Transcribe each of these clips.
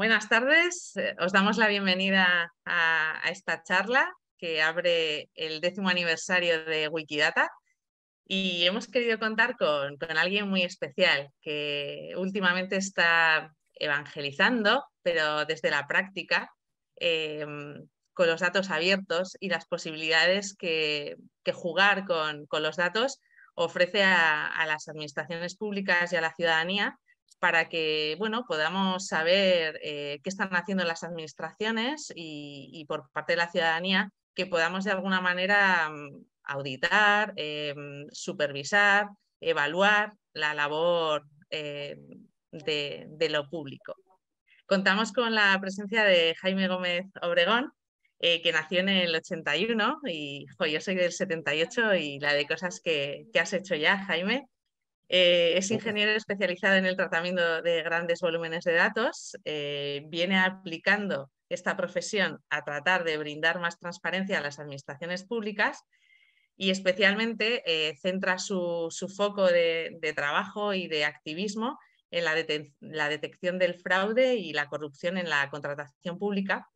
Buenas tardes, eh, os damos la bienvenida a, esta charla que abre el décimo aniversario de Wikidata y hemos querido contar con, alguien muy especial que últimamente está evangelizando, pero desde la práctica, em, con los datos abiertos y las posibilidades que, jugar con, los datos ofrece a las administraciones públicas y a la ciudadanía para que bueno, podamos saber eh, qué están haciendo las administraciones y, por parte de la ciudadanía, que podamos de alguna manera mm, auditar, eh, mm, supervisar, evaluar la labor eh, de, lo público. Contamos con la presencia de Jaime Gómez Obregón, que nació en el 81 y yo soy del 78 y la de cosas que has hecho ya, Jaime, eh, es ingeniero especializado en el tratamiento de grandes volúmenes de datos. Eh, viene aplicando esta profesión a tratar de brindar más transparencia a las administraciones públicas y especialmente eh, centra su, foco de, trabajo y de activismo en la detección del fraude y la corrupción en la contratación pública.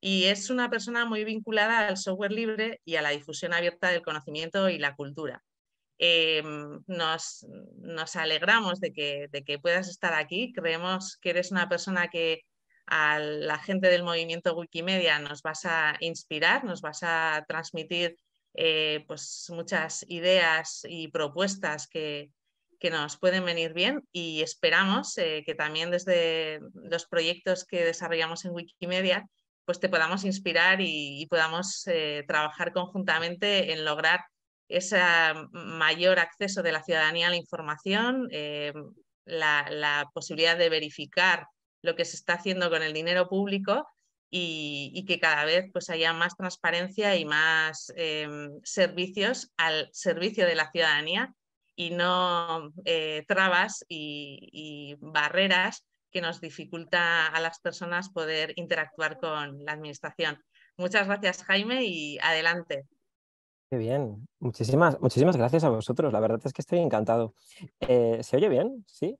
Y es una persona muy vinculada al software libre y a la difusión abierta del conocimiento y la cultura. Em, nos, nos, alegramos de que, de que puedas estar aquí. Creemos que eres una persona que a la gente del movimiento Wikimedia nos vas a inspirar, nos vas a transmitir eh, pues muchas ideas y propuestas que, que nos pueden venir bien y esperamos eh, que también desde los proyectos que desarrollamos en Wikimedia pues te podamos inspirar y, podamos eh, trabajar conjuntamente en lograr ese mayor acceso de la ciudadanía a la información, eh, la, posibilidad de verificar lo que se está haciendo con el dinero público y, que cada vez pues, haya más transparencia y más eh, servicios al servicio de la ciudadanía y no eh, trabas y, y barreras que nos dificulta a las personas poder interactuar con la Administración. Muchas gracias, Jaime, y adelante. Qué bien. Muchísimas, muchísimas gracias a vosotros. La verdad es que estoy encantado. Eh, ¿Se oye bien? ¿Sí?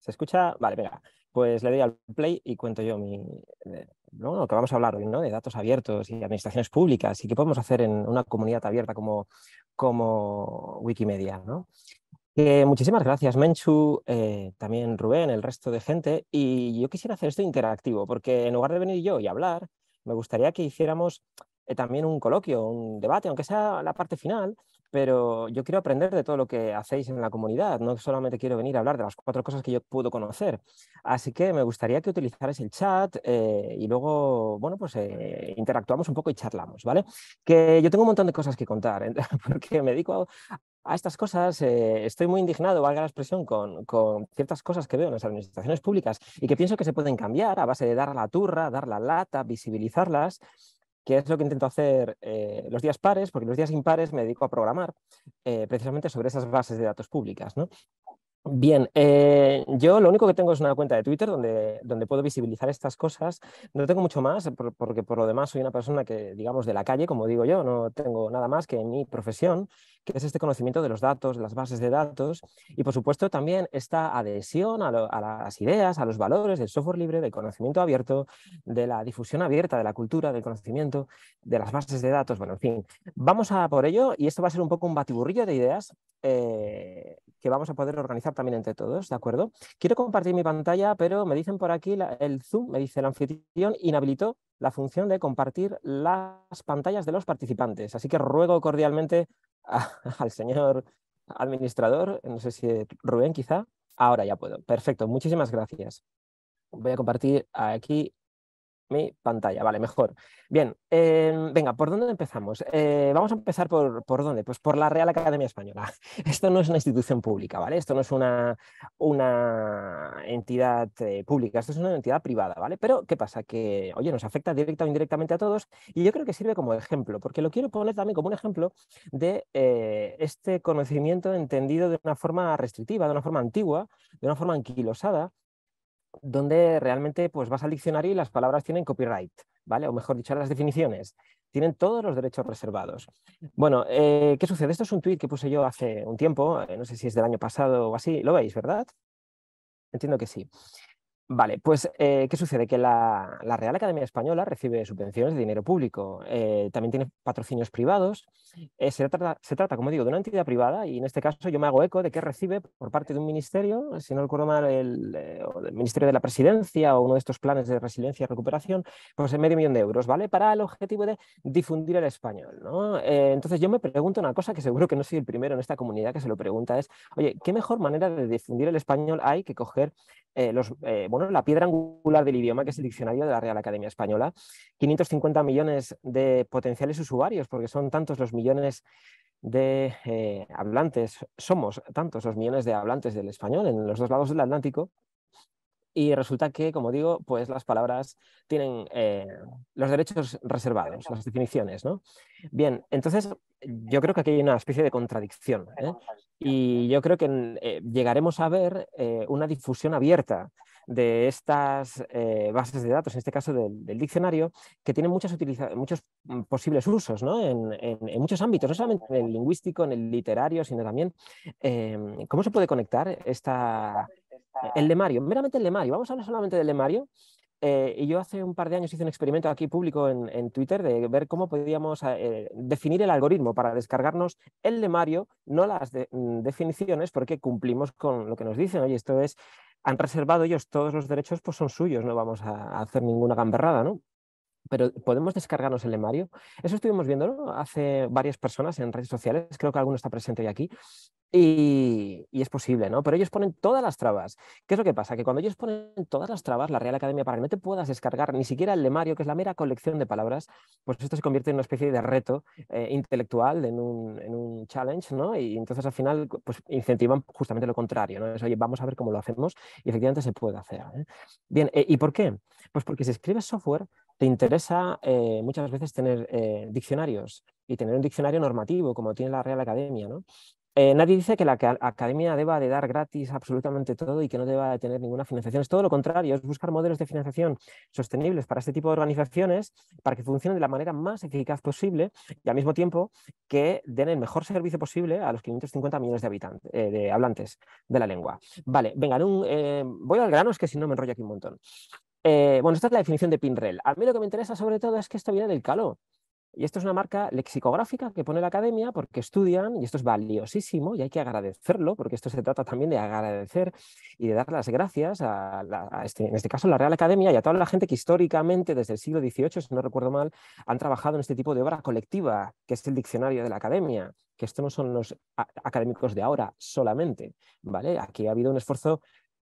¿Se escucha? Vale, venga. Pues le doy al play y cuento yo mi, ¿no? Eh, lo que vamos a hablar hoy, ¿no? De datos abiertos y administraciones públicas y qué podemos hacer en una comunidad abierta como, como Wikimedia, ¿no? muchísimas gracias, Menchu, eh, también Rubén, el resto de gente. Y yo quisiera hacer esto interactivo, porque en lugar de venir yo y hablar, me gustaría que hiciéramos eh, también un coloquio, un debate, aunque sea la parte final, pero yo quiero aprender de todo lo que hacéis en la comunidad, no solamente quiero venir a hablar de las cuatro cosas que yo puedo conocer. Así que me gustaría que utilizarais el chat eh, y luego, bueno, pues eh, interactuamos un poco y charlamos, ¿vale? Que yo tengo un montón de cosas que contar, porque me dedico a, estas cosas, estoy muy indignado, valga la expresión, con, con, ciertas cosas que veo en las administraciones públicas y que pienso que se pueden cambiar a base de dar la turra, dar la lata, visibilizarlas que es lo que intento hacer eh, los días pares, porque los días impares me dedico a programar eh, precisamente sobre esas bases de datos públicas. ¿no? Bien, eh, yo lo único que tengo es una cuenta de Twitter donde, donde puedo visibilizar estas cosas. No tengo mucho más, porque por lo demás soy una persona que, digamos, de la calle, como digo yo, no tengo nada más que mi profesión, que es este conocimiento de los datos, de las bases de datos y, por supuesto, también esta adhesión a, las ideas, a los valores del software libre, del conocimiento abierto, de la difusión abierta de la cultura, del conocimiento, de las bases de datos. Bueno, en fin, vamos a por ello y esto va a ser un poco un batiburrillo de ideas eh, que vamos a poder organizar también entre todos, ¿de acuerdo? Quiero compartir mi pantalla, pero me dicen por aquí el Zoom, me dice el anfitrión, inhabilitó la función de compartir las pantallas de los participantes. Así que ruego cordialmente al señor administrador, no sé si Rubén quizá, ahora ya puedo. Perfecto, muchísimas gracias. Voy a compartir aquí mi pantalla. Vale, mejor. Bien, em, venga, ¿por dónde empezamos? Eh, vamos a empezar por, dónde? Pues por la Real Academia Española. Esto no es una institución pública, ¿vale? Esto no es una, una entidad eh, pública, esto es una entidad privada, ¿vale? Pero, ¿qué pasa? Que, oye, nos afecta directa o indirectamente a todos y yo creo que sirve como ejemplo, porque lo quiero poner también como un ejemplo de eh, este conocimiento entendido de una forma restrictiva, de una forma antigua, de una forma anquilosada donde realmente pues, vas al diccionario y las palabras tienen copyright, ¿vale? O mejor dicho, las definiciones. Tienen todos los derechos reservados. Bueno, eh, ¿qué sucede? Esto es un tuit que puse yo hace un tiempo, eh, no sé si es del año pasado o así, lo veis, ¿verdad? Entiendo que sí. Vale, pues eh, ¿qué sucede? Que la, Real Academia Española recibe subvenciones de dinero público, eh, también tiene patrocinios privados, eh, se, trata, como digo, de una entidad privada y en este caso yo me hago eco de que recibe por parte de un ministerio, si no recuerdo mal, el, Ministerio de la Presidencia o uno de estos planes de resiliencia y recuperación, pues medio millón de euros, ¿vale? Para el objetivo de difundir el español, ¿no? entonces yo me pregunto una cosa que seguro que no soy el primero en esta comunidad que se lo pregunta, es, oye, ¿qué mejor manera de difundir el español hay que coger los... Bueno, la piedra angular del idioma, que es el diccionario de la Real Academia Española. 550 millones de potenciales usuarios, porque son tantos los millones de eh, hablantes, somos tantos los millones de hablantes del español en los dos lados del Atlántico. Y resulta que, como digo, pues las palabras tienen eh, los derechos reservados, las definiciones, ¿no? Bien, entonces yo creo que aquí hay una especie de contradicción. ¿eh? Y yo creo que llegaremos a ver una difusión abierta de estas eh, bases de datos, en este caso del, diccionario, que tiene muchas muchos mm, posibles usos en, muchos ámbitos, no solamente en el lingüístico, en el literario, sino también em, cómo se puede conectar esta, el lemario, meramente el lemario. Vamos a hablar solamente del lemario. Eh, y yo hace un par de años hice un experimento aquí público en, Twitter de ver cómo podíamos eh, definir el algoritmo para descargarnos el lemario, no las mm, definiciones, porque cumplimos con lo que nos dicen. Oye, esto es han reservado ellos todos los derechos, pues son suyos, no vamos a, hacer ninguna gamberrada, ¿no? pero podemos descargarnos el lemario. Eso estuvimos viendo hace varias personas en redes sociales, creo que alguno está presente hoy aquí, y, es posible, ¿no? Pero ellos ponen todas las trabas. ¿Qué es lo que pasa? Que cuando ellos ponen todas las trabas, la Real Academia, para que no te puedas descargar ni siquiera el lemario, que es la mera colección de palabras, pues esto se convierte en una especie de reto eh, intelectual, en un, challenge, ¿no? Y entonces al final, pues incentivan justamente lo contrario, ¿no? Es, oye, vamos a ver cómo lo hacemos y efectivamente se puede hacer. ¿eh? Bien, eh, ¿y por qué? Pues porque se escribe software te interesa eh, muchas veces tener eh, diccionarios y tener un diccionario normativo como tiene la Real Academia, ¿no? Eh, nadie dice que la academia deba de dar gratis absolutamente todo y que no deba de tener ninguna financiación. Es todo lo contrario, es buscar modelos de financiación sostenibles para este tipo de organizaciones para que funcionen de la manera más eficaz posible y al mismo tiempo que den el mejor servicio posible a los 550 millones de, habitantes, de hablantes de la lengua. Vale, venga, voy al grano, es que si no me enrollo aquí un montón. Eh, bueno, esta es la definición de Pinrel. A mí lo que me interesa sobre todo es que esto viene del caló. Y esto es una marca lexicográfica que pone la academia porque estudian, y esto es valiosísimo, y hay que agradecerlo, porque esto se trata también de agradecer y de dar las gracias a, este, en este caso, la Real Academia y a toda la gente que históricamente, desde el siglo XVIII, si no recuerdo mal, han trabajado en este tipo de obra colectiva, que es el diccionario de la academia, que esto no son los académicos de ahora solamente, ¿vale? Aquí ha habido un esfuerzo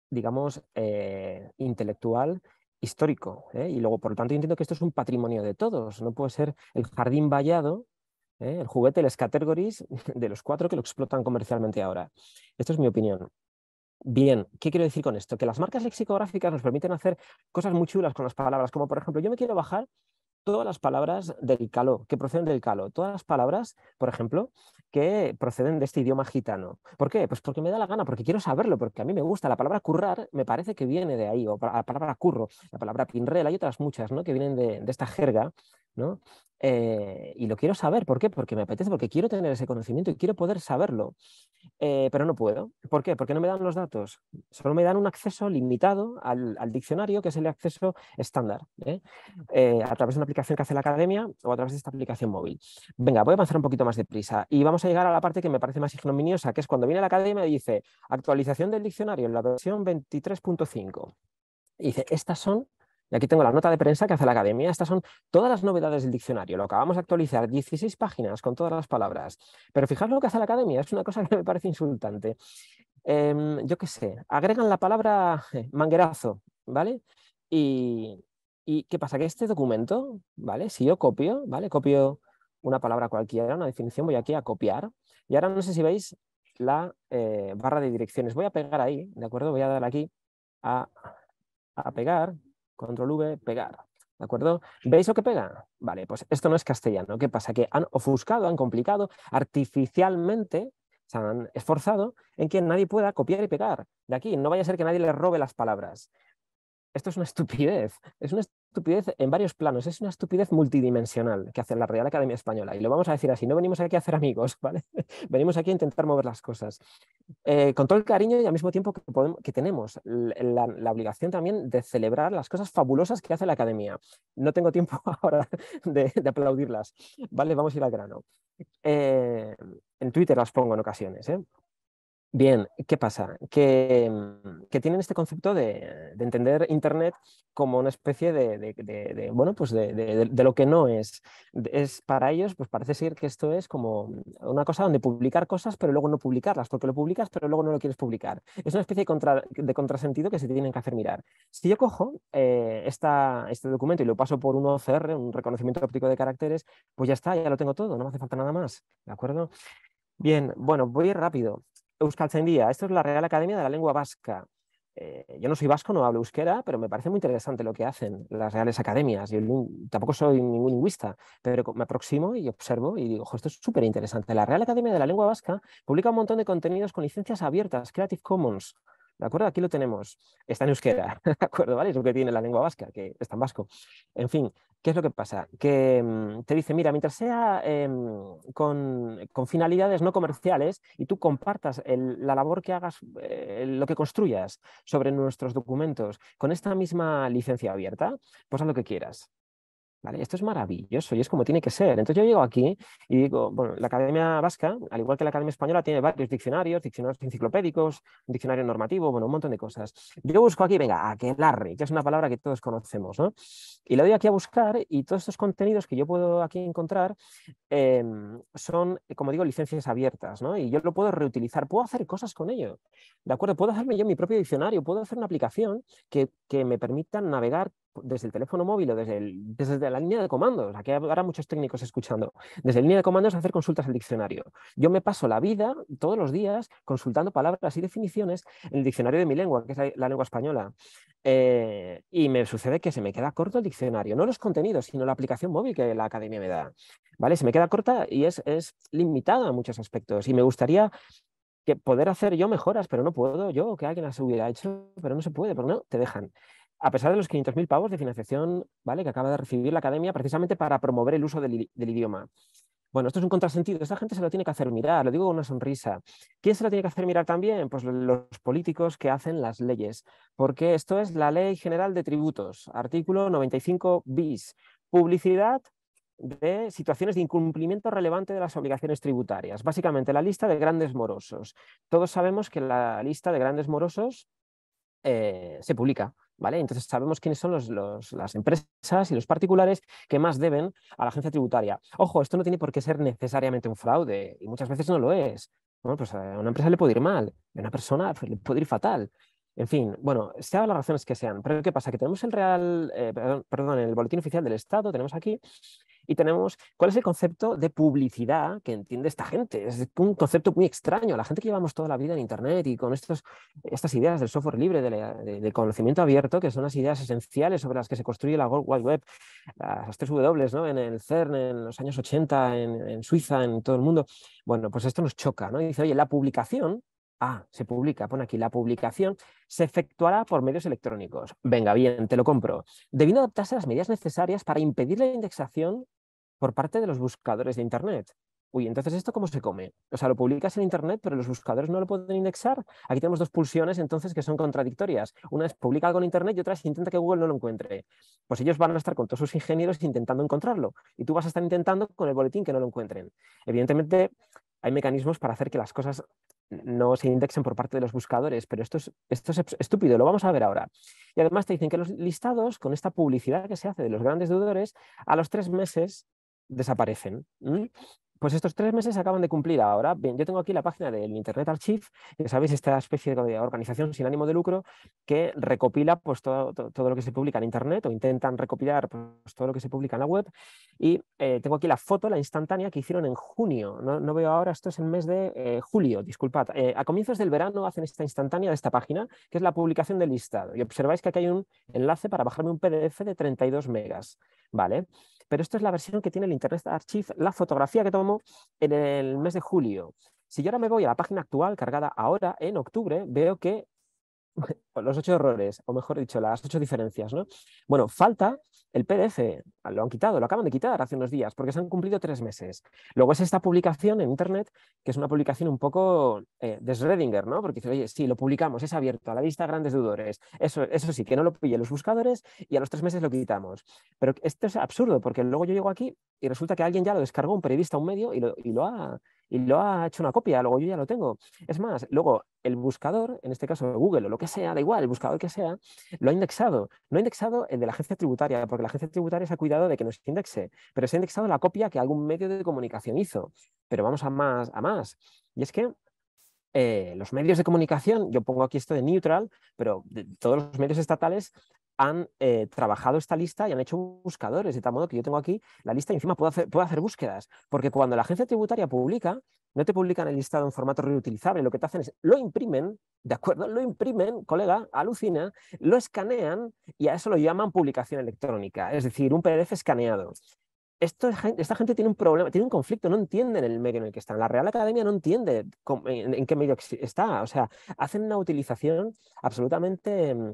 digamos, eh, intelectual histórico. ¿eh? Y luego, por lo tanto, yo entiendo que esto es un patrimonio de todos. No puede ser el jardín vallado, ¿eh? el juguete, el categories de los cuatro que lo explotan comercialmente ahora. Esto es mi opinión. Bien, ¿qué quiero decir con esto? Que las marcas lexicográficas nos permiten hacer cosas muy chulas con las palabras, como por ejemplo, yo me quiero bajar todas las palabras del caló, que proceden del caló, todas las palabras, por ejemplo, que proceden de este idioma gitano. ¿Por qué? Pues porque me da la gana, porque quiero saberlo, porque a mí me gusta. La palabra currar me parece que viene de ahí, o la palabra curro, la palabra pinrel, hay otras muchas, ¿no? Que vienen de, de esta jerga, ¿no? Eh, y lo quiero saber, ¿por qué? Porque me apetece, porque quiero tener ese conocimiento y quiero poder saberlo, eh, pero no puedo. ¿Por qué? Porque no me dan los datos, solo me dan un acceso limitado al, diccionario, que es el acceso estándar, ¿eh? a través de una aplicación que hace la academia o a través de esta aplicación móvil. Venga, voy a avanzar un poquito más deprisa y vamos a llegar a la parte que me parece más ignominiosa, que es cuando viene la academia y dice actualización del diccionario en la versión 23.5. Y dice, estas son y aquí tengo la nota de prensa que hace la academia. Estas son todas las novedades del diccionario. Lo acabamos de actualizar, 16 páginas con todas las palabras. Pero fijaros lo que hace la academia, es una cosa que me parece insultante. Em, yo qué sé, agregan la palabra eh, manguerazo, ¿vale? Y, qué pasa? Que este documento, ¿vale? Si yo copio, ¿vale? Copio una palabra cualquiera, una definición, voy aquí a copiar. Y ahora no sé si veis la eh, barra de direcciones. Voy a pegar ahí, ¿de acuerdo? Voy a dar aquí a, a pegar control V, pegar. ¿De acuerdo? ¿Veis lo que pega? Vale, pues esto no es castellano. ¿Qué pasa? Que han ofuscado, han complicado artificialmente, se han esforzado en que nadie pueda copiar y pegar de aquí. No vaya a ser que nadie le robe las palabras. Esto es una estupidez. Es una estupidez en varios planos, es una estupidez multidimensional que hace la Real Academia Española. Y lo vamos a decir así, no venimos aquí a hacer amigos, ¿vale? venimos aquí a intentar mover las cosas. Eh, con todo el cariño y al mismo tiempo que, tenemos la, obligación también de celebrar las cosas fabulosas que hace la Academia. No tengo tiempo ahora de, aplaudirlas, ¿vale? Vamos a ir al grano. Eh, en Twitter las pongo en ocasiones, ¿eh? Bien, ¿qué pasa? Que, mm, tienen este concepto de, entender Internet como una especie de, bueno, pues de, lo que no es. Es para ellos, pues parece ser que esto es como una cosa donde publicar cosas, pero luego no publicarlas, porque lo publicas, pero luego no lo quieres publicar. Es una especie de, contrasentido que se tienen que hacer mirar. Si yo cojo eh, este documento y lo paso por un OCR, un reconocimiento óptico de caracteres, pues ya está, ya lo tengo todo, no me hace falta nada más, ¿de acuerdo? Bien, bueno, voy rápido. Euskaltzaindia, esto es la Real Academia de la Lengua Vasca. Eh, yo no soy vasco, no hablo euskera, pero me parece muy interesante lo que hacen las reales academias. Yo tampoco soy ningún lingüista, pero me aproximo y observo y digo, esto es súper interesante. La Real Academia de la Lengua Vasca publica un montón de contenidos con licencias abiertas, Creative Commons, ¿De acuerdo? Aquí lo tenemos. Está en euskera, ¿de acuerdo? ¿Vale? Es lo que tiene la lengua vasca, que está en vasco. En fin, ¿qué es lo que pasa? Que mm, te dice, mira, mientras sea em, con, finalidades no comerciales y tú compartas la labor que hagas, eh, lo que construyas sobre nuestros documentos con esta misma licencia abierta, pues haz lo que quieras esto es maravilloso y es como tiene que ser. Entonces yo llego aquí y digo, bueno, la Academia Vasca, al igual que la Academia Española, tiene varios diccionarios, diccionarios enciclopédicos, diccionario normativo, bueno, un montón de cosas. Yo busco aquí, venga, aquelarre, que es una palabra que todos conocemos, ¿no? Y la doy aquí a buscar y todos estos contenidos que yo puedo aquí encontrar em, son, como digo, licencias abiertas, ¿no? Y yo lo puedo reutilizar, puedo hacer cosas con ello, ¿de acuerdo? Puedo hacerme yo mi propio diccionario, puedo hacer una aplicación que, que me permita navegar desde el teléfono móvil o desde, desde la línea de comandos, aquí habrá muchos técnicos escuchando, desde la línea de comandos hacer consultas al diccionario. Yo me paso la vida todos los días consultando palabras y definiciones en el diccionario de mi lengua, que es la, lengua española. Eh, y me sucede que se me queda corto el diccionario, no los contenidos, sino la aplicación móvil que la academia me da. ¿Vale? Se me queda corta y es, limitada en muchos aspectos. Y me gustaría poder hacer yo mejoras, pero no puedo yo, que alguien las hubiera hecho, pero no se puede, porque no te dejan a pesar de los 500.000 pavos de financiación ¿vale? que acaba de recibir la academia precisamente para promover el uso del, idioma. Bueno, esto es un contrasentido. Esta gente se lo tiene que hacer mirar, lo digo con una sonrisa. ¿Quién se lo tiene que hacer mirar también? Pues los políticos que hacen las leyes, porque esto es la Ley General de Tributos, artículo 95 bis. Publicidad de situaciones de incumplimiento relevante de las obligaciones tributarias. Básicamente, la lista de grandes morosos. Todos sabemos que la lista de grandes morosos eh, se publica entonces sabemos quiénes son las empresas y los particulares que más deben a la agencia tributaria. Ojo, esto no tiene por qué ser necesariamente un fraude y muchas veces no lo es. Bueno, pues a una empresa le puede ir mal, a una persona pues, le puede ir fatal. En fin, bueno, sean las razones que sean, pero ¿qué pasa? Que tenemos el Real, eh, perdón, el Boletín Oficial del Estado, tenemos aquí, y tenemos cuál es el concepto de publicidad que entiende esta gente. Es un concepto muy extraño. La gente que llevamos toda la vida en Internet y con estos, estas ideas del software libre, del de, conocimiento abierto, que son las ideas esenciales sobre las que se construye la World Wide Web, las tres W ¿no? en el CERN en los años 80, en, Suiza, en todo el mundo. Bueno, pues esto nos choca. ¿no? Y dice, oye, la publicación Ah, se publica, pone aquí, la publicación se efectuará por medios electrónicos. Venga, bien, te lo compro. Debiendo adaptarse a las medidas necesarias para impedir la indexación por parte de los buscadores de Internet. Uy, entonces esto cómo se come? O sea, lo publicas en Internet, pero los buscadores no lo pueden indexar. Aquí tenemos dos pulsiones entonces que son contradictorias. Una es publica algo en Internet y otra es intenta que Google no lo encuentre. Pues ellos van a estar con todos sus ingenieros intentando encontrarlo y tú vas a estar intentando con el boletín que no lo encuentren. Evidentemente, hay mecanismos para hacer que las cosas no se indexen por parte de los buscadores, pero esto es, esto es estúpido, lo vamos a ver ahora. Y además te dicen que los listados, con esta publicidad que se hace de los grandes deudores, a los tres meses desaparecen pues estos tres meses acaban de cumplir ahora. Bien, yo tengo aquí la página del Internet Archive, ya sabéis, esta especie de organización sin ánimo de lucro que recopila pues, todo, lo que se publica en Internet o intentan recopilar pues, todo lo que se publica en la web. Y eh, tengo aquí la foto, la instantánea que hicieron en junio. No, veo ahora, esto es el mes de eh, julio, disculpad. Eh, a comienzos del verano hacen esta instantánea de esta página, que es la publicación del listado. Y observáis que aquí hay un enlace para bajarme un PDF de 32 megas. Vale, pero esto es la versión que tiene el Internet Archive, la fotografía que tomo en el mes de julio. Si yo ahora me voy a la página actual cargada ahora, en octubre, veo que los ocho errores, o mejor dicho, las ocho diferencias, ¿no? Bueno, falta el PDF, lo han quitado, lo acaban de quitar hace unos días, porque se han cumplido tres meses. Luego es esta publicación en Internet, que es una publicación un poco eh, de Schrödinger, ¿no? Porque dice, oye, sí, lo publicamos, es abierto, a la vista grandes dudores. Eso, eso sí, que no lo pille los buscadores y a los tres meses lo quitamos. Pero esto es absurdo, porque luego yo llego aquí y resulta que alguien ya lo descargó, un periodista, un medio, y lo, y lo ha y lo ha hecho una copia, luego yo ya lo tengo. Es más, luego el buscador, en este caso Google o lo que sea, da igual, el buscador que sea, lo ha indexado. No ha indexado el de la agencia tributaria, porque la agencia tributaria se ha cuidado de que no se indexe, pero se ha indexado la copia que algún medio de comunicación hizo. Pero vamos a más, a más. Y es que eh, los medios de comunicación, yo pongo aquí esto de neutral, pero todos los medios estatales han eh, trabajado esta lista y han hecho buscadores, de tal modo que yo tengo aquí la lista y encima puedo hacer, hacer búsquedas, porque cuando la agencia tributaria publica, no te publican el listado en formato reutilizable, lo que te hacen es lo imprimen, ¿de acuerdo? Lo imprimen, colega, alucina, lo escanean y a eso lo llaman publicación electrónica, es decir, un PDF escaneado. esta gente tiene un problema, tiene un conflicto, no entienden el medio en el que están. La Real Academia no entiende en, qué medio está. O sea, hacen una utilización absolutamente mm,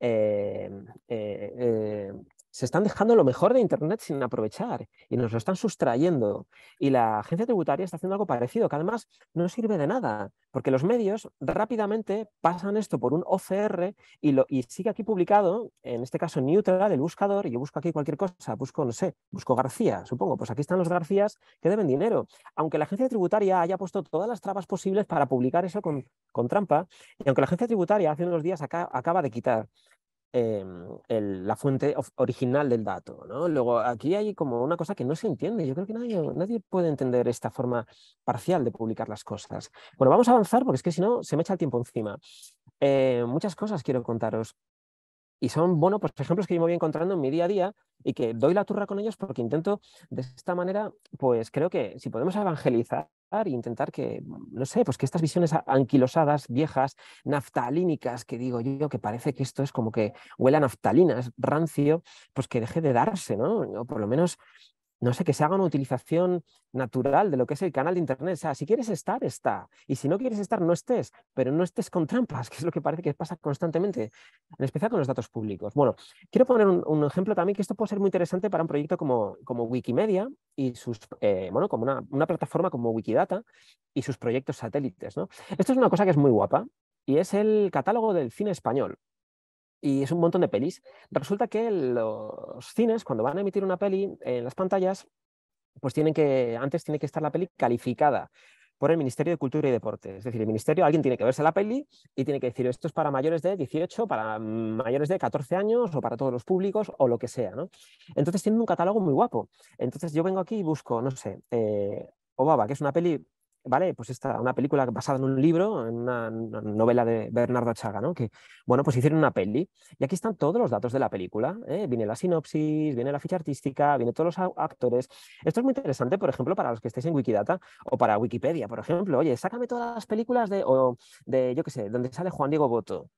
eh, eh, eh, se están dejando lo mejor de Internet sin aprovechar y nos lo están sustrayendo. Y la agencia tributaria está haciendo algo parecido, que además no sirve de nada, porque los medios rápidamente pasan esto por un OCR y, lo, y sigue aquí publicado, en este caso Neutral, el buscador, y yo busco aquí cualquier cosa, busco, no sé, busco García, supongo, pues aquí están los Garcías que deben dinero. Aunque la agencia tributaria haya puesto todas las trabas posibles para publicar eso con, trampa, y aunque la agencia tributaria hace unos días acaba de quitar Em, la fuente original del dato. ¿no? Luego, aquí hay como una cosa que no se entiende. Yo creo que nadie, nadie puede entender esta forma parcial de publicar las cosas. Bueno, vamos a avanzar porque es que si no, se me echa el tiempo encima. Eh, muchas cosas quiero contaros y son, bueno, pues ejemplos que yo me voy encontrando en mi día a día y que doy la turra con ellos porque intento de esta manera, pues creo que si podemos evangelizar e intentar que, no sé, pues que estas visiones anquilosadas, viejas, naftalínicas, que digo yo, que parece que esto es como que huela a naftalina, rancio, pues que deje de darse, ¿no? O por lo menos no sé, que se haga una utilización natural de lo que es el canal de Internet. O sea, si quieres estar, está. Y si no quieres estar, no estés. Pero no estés con trampas, que es lo que parece que pasa constantemente, en especial con los datos públicos. Bueno, quiero poner un, ejemplo también que esto puede ser muy interesante para un proyecto como, como Wikimedia y sus, eh, bueno, como una, plataforma como Wikidata y sus proyectos satélites. Esto es una cosa que es muy guapa y es el catálogo del cine español y es un montón de pelis. Resulta que los cines, cuando van a emitir una peli en las pantallas, pues tienen que, antes tiene que estar la peli calificada por el Ministerio de Cultura y Deporte. Es decir, el Ministerio, alguien tiene que verse la peli y tiene que decir, esto es para mayores de 18, para mayores de 14 años o para todos los públicos o lo que sea. Entonces tienen un catálogo muy guapo. Entonces yo vengo aquí y busco, no sé, eh, Obaba, que es una peli ¿vale? Pues esta, una película basada en un libro, en una, novela de Bernardo Chaga, ¿no? Que, bueno, pues hicieron una peli. Y aquí están todos los datos de la película. ¿eh? Viene la sinopsis, viene la ficha artística, viene todos los actores. Esto es muy interesante, por ejemplo, para los que estéis en Wikidata o para Wikipedia, por ejemplo. Oye, sácame todas las películas de, yo qué sé, donde sale Juan Diego Boto.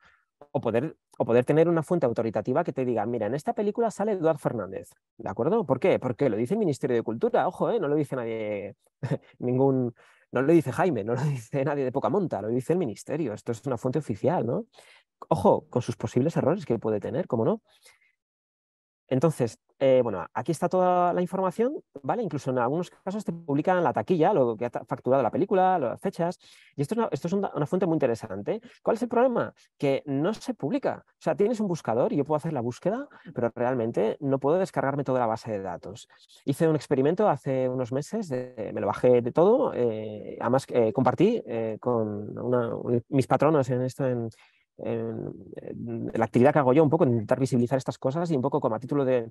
O poder, o poder, tener una fuente autoritativa que te diga, mira, en esta película sale Eduard Fernández, ¿de acuerdo? ¿Por qué? Porque lo dice el Ministerio de Cultura, ojo, ¿eh? no lo dice nadie, ningún, no lo dice Jaime, no lo dice nadie de poca monta, lo dice el ministerio. Esto es una fuente oficial, ¿no? Ojo, con sus posibles errores que puede tener, ¿cómo no? Entonces, eh, bueno, aquí está toda la información, ¿vale? Incluso en algunos casos te publican la taquilla, lo que ha facturado la película, las fechas, y esto es, una, fuente muy interesante. ¿Cuál es el problema? Que no se publica. O sea, tienes un buscador y yo puedo hacer la búsqueda, pero realmente no puedo descargarme toda la base de datos. Hice un experimento hace unos meses, me lo bajé de todo, eh, además eh, compartí con mis patronos en esto en la actividad que hago yo, un poco intentar visibilizar estas cosas y un poco como a título de,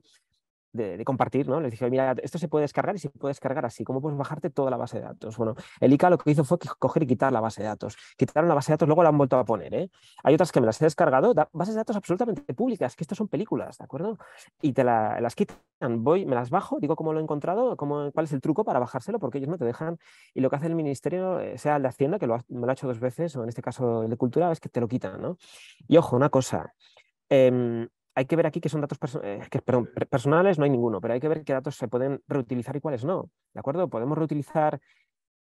de, compartir, ¿no? Les dije, mira, esto se puede descargar y se puede descargar así, ¿cómo puedes bajarte toda la base de datos? Bueno, el ICA lo que hizo fue coger y quitar la base de datos. Quitaron la base de datos, luego la han vuelto a poner, ¿eh? Hay otras que me las he descargado, bases de datos absolutamente públicas, que estas son películas, ¿de acuerdo? Y te las quitan, voy, me las bajo, digo cómo lo he encontrado, cuál es el truco para bajárselo, porque ellos no te dejan. Y lo que hace el ministerio, eh, sea el de Hacienda, que lo ha, me lo ha hecho dos veces, o en este caso el de Cultura, es que te lo quitan, ¿no? Y ojo, una cosa. Em, hay que ver aquí que son datos eh, personales, no hay ninguno, pero hay que ver qué datos se pueden reutilizar y cuáles no. ¿De acuerdo? Podemos reutilizar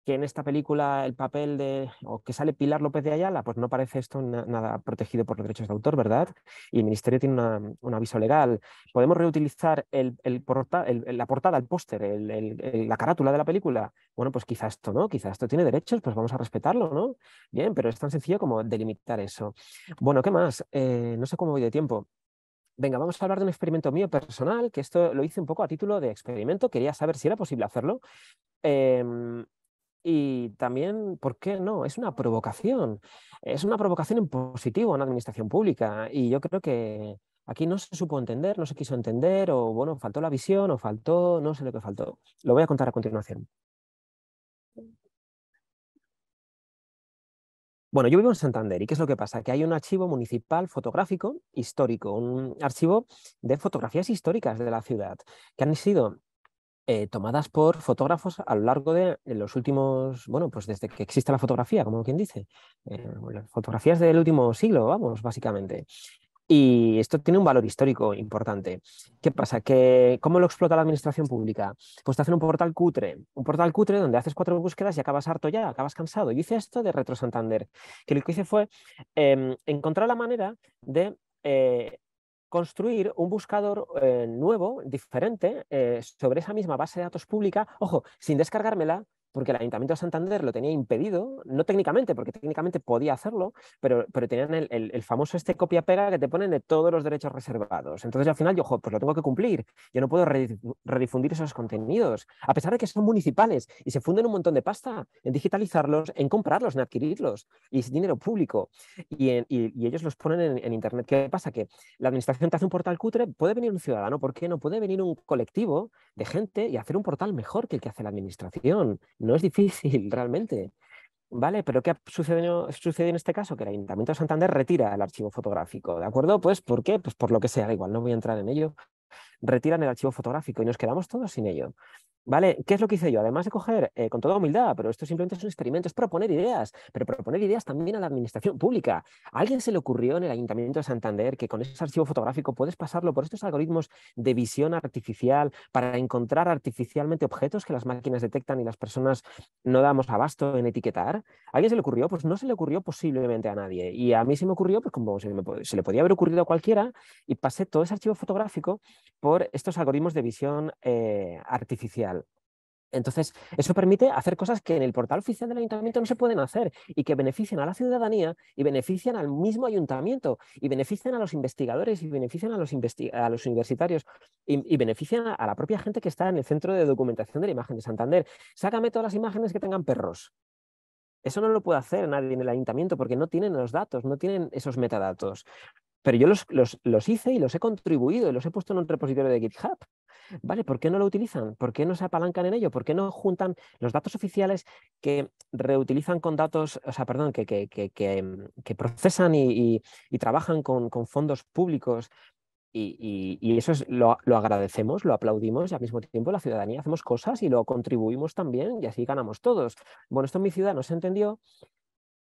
que en esta película el papel de, o que sale Pilar López de Ayala, pues no parece esto nada protegido por los derechos de autor, ¿verdad? Y el Ministerio tiene un aviso legal. Podemos reutilizar la portada, el póster, la carátula de la película. Bueno, pues quizás esto, ¿no? quizás esto tiene derechos, pues vamos a respetarlo, ¿no? Bien, pero es tan sencillo como delimitar eso. Bueno, ¿qué más? Eh, no sé cómo voy de tiempo venga, vamos a hablar de un experimento mío personal, que esto lo hice un poco a título de experimento, quería saber si era posible hacerlo. Em, y también, ¿por qué no? Es una provocación, es una provocación en positivo en una administración pública. Y yo creo que aquí no se supo entender, no se quiso entender, o bueno, faltó la visión, o faltó, no sé lo que faltó. Lo voy a contar a continuación. Bueno, yo vivo en Santander y ¿qué es lo que pasa? Que hay un archivo municipal fotográfico histórico, un archivo de fotografías históricas de la ciudad, que han sido eh, tomadas por fotógrafos a lo largo de los últimos, bueno, pues desde que existe la fotografía, como quien dice, las eh, fotografías del último siglo, vamos, básicamente. Y esto tiene un valor histórico importante. ¿Qué pasa? ¿Que, ¿Cómo lo explota la administración pública? Pues te hacen un portal cutre, un portal cutre donde haces cuatro búsquedas y acabas harto ya, acabas cansado. Yo hice esto de Retro Santander, que lo que hice fue em, encontrar la manera de eh, construir un buscador eh, nuevo, diferente, eh, sobre esa misma base de datos pública, ojo, sin descargármela, porque el Ayuntamiento de Santander lo tenía impedido, no técnicamente, porque técnicamente podía hacerlo, pero, pero tenían el, famoso este copia-pega que te ponen de todos los derechos reservados. Entonces al final yo, pues lo tengo que cumplir, yo no puedo redifundir esos contenidos, a pesar de que son municipales y se funden un montón de pasta en digitalizarlos, en comprarlos, en adquirirlos, y es dinero público, y, ellos los ponen en, en, Internet. ¿Qué pasa? Que la administración te hace un portal cutre, puede venir un ciudadano, ¿por qué no? Puede venir un colectivo de gente y hacer un portal mejor que el que hace la administración no es difícil realmente. Vale, pero ¿qué sucede sucedido en este caso? Que el Ayuntamiento de Santander retira el archivo fotográfico, ¿de acuerdo? Pues ¿por qué? Pues por lo que sea, igual, no voy a entrar en ello. Retiran el archivo fotográfico y nos quedamos todos sin ello. ¿Vale? ¿Qué es lo que hice yo? Además de coger, eh, con toda humildad, pero esto simplemente es un experimento, es proponer ideas, pero proponer ideas también a la administración pública. ¿A alguien se le ocurrió en el Ayuntamiento de Santander que con ese archivo fotográfico puedes pasarlo por estos algoritmos de visión artificial para encontrar artificialmente objetos que las máquinas detectan y las personas no damos abasto en etiquetar? ¿A alguien se le ocurrió? Pues no se le ocurrió posiblemente a nadie. Y a mí se me ocurrió, pues como se, le podía haber ocurrido a cualquiera, y pasé todo ese archivo fotográfico por estos algoritmos de visión eh, artificial. Entonces, eso permite hacer cosas que en el portal oficial del ayuntamiento no se pueden hacer y que benefician a la ciudadanía y benefician al mismo ayuntamiento y benefician a los investigadores y benefician a los, universitarios y, benefician a, la propia gente que está en el Centro de Documentación de la Imagen de Santander. Sácame todas las imágenes que tengan perros. Eso no lo puede hacer nadie en el ayuntamiento porque no tienen los datos, no tienen esos metadatos. Pero yo los, hice y los he contribuido y los he puesto en un repositorio de GitHub. ¿Vale? ¿Por qué no lo utilizan? ¿Por qué no se apalancan en ello? ¿Por qué no juntan los datos oficiales que reutilizan con datos, o sea, perdón, que, que, mm, procesan y, trabajan con, fondos públicos? Y, eso lo, lo, agradecemos, lo aplaudimos y al mismo tiempo la ciudadanía hacemos cosas y lo contribuimos también y así ganamos todos. Bueno, esto en mi ciudad no se entendió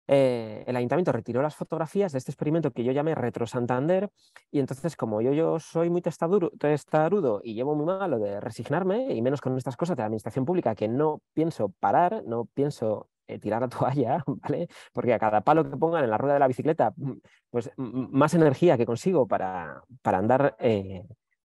eh, el ayuntamiento retiró las fotografías de este experimento que yo llamé Retro Santander y entonces como yo, yo soy muy testarudo y llevo muy malo de resignarme y menos con estas cosas de la administración pública que no pienso parar, no pienso eh, tirar la toalla, ¿vale? Porque a cada palo que pongan en la rueda de la bicicleta, mm, pues mm, mm, más energía que consigo para, para andar eh,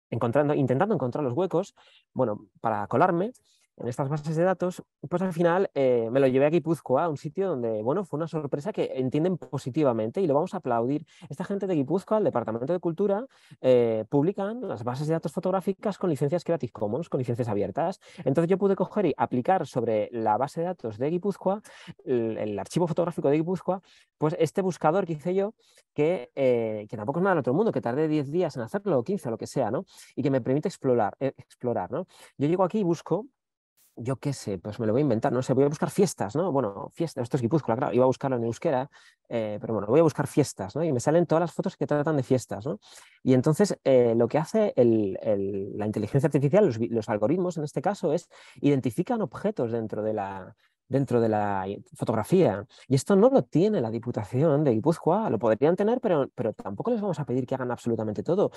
encontrando, intentando encontrar los huecos, bueno, para colarme, en estas bases de datos, pues al final eh, me lo llevé a Guipúzcoa, un sitio donde, bueno, fue una sorpresa que entienden positivamente y lo vamos a aplaudir. Esta gente de Guipúzcoa, el Departamento de Cultura, eh, publican las bases de datos fotográficas con licencias Creative Commons, con licencias abiertas. Entonces yo pude coger y aplicar sobre la base de datos de Guipúzcoa, el, archivo fotográfico de Guipúzcoa, pues este buscador que hice yo, que, eh, tampoco es nada del otro mundo, que tardé 10 días en hacerlo, o 15, o lo que sea, ¿no? Y que me permite explorar, explorar ¿no? Yo llego aquí y busco yo qué sé, pues me lo voy a inventar, no sé, voy a buscar fiestas, ¿no? Bueno, fiestas, esto es Guipúzcoa, claro, iba a buscarlo en euskera, eh, pero bueno, voy a buscar fiestas, ¿no? Y me salen todas las fotos que tratan de fiestas, ¿no? Y entonces eh, lo que hace la inteligencia artificial, los, los, algoritmos en este caso, es identifican objetos dentro de la, dentro de la fotografía. Y esto no lo tiene la Diputación de Guipúzcoa, lo podrían tener, pero, pero tampoco les vamos a pedir que hagan absolutamente todo.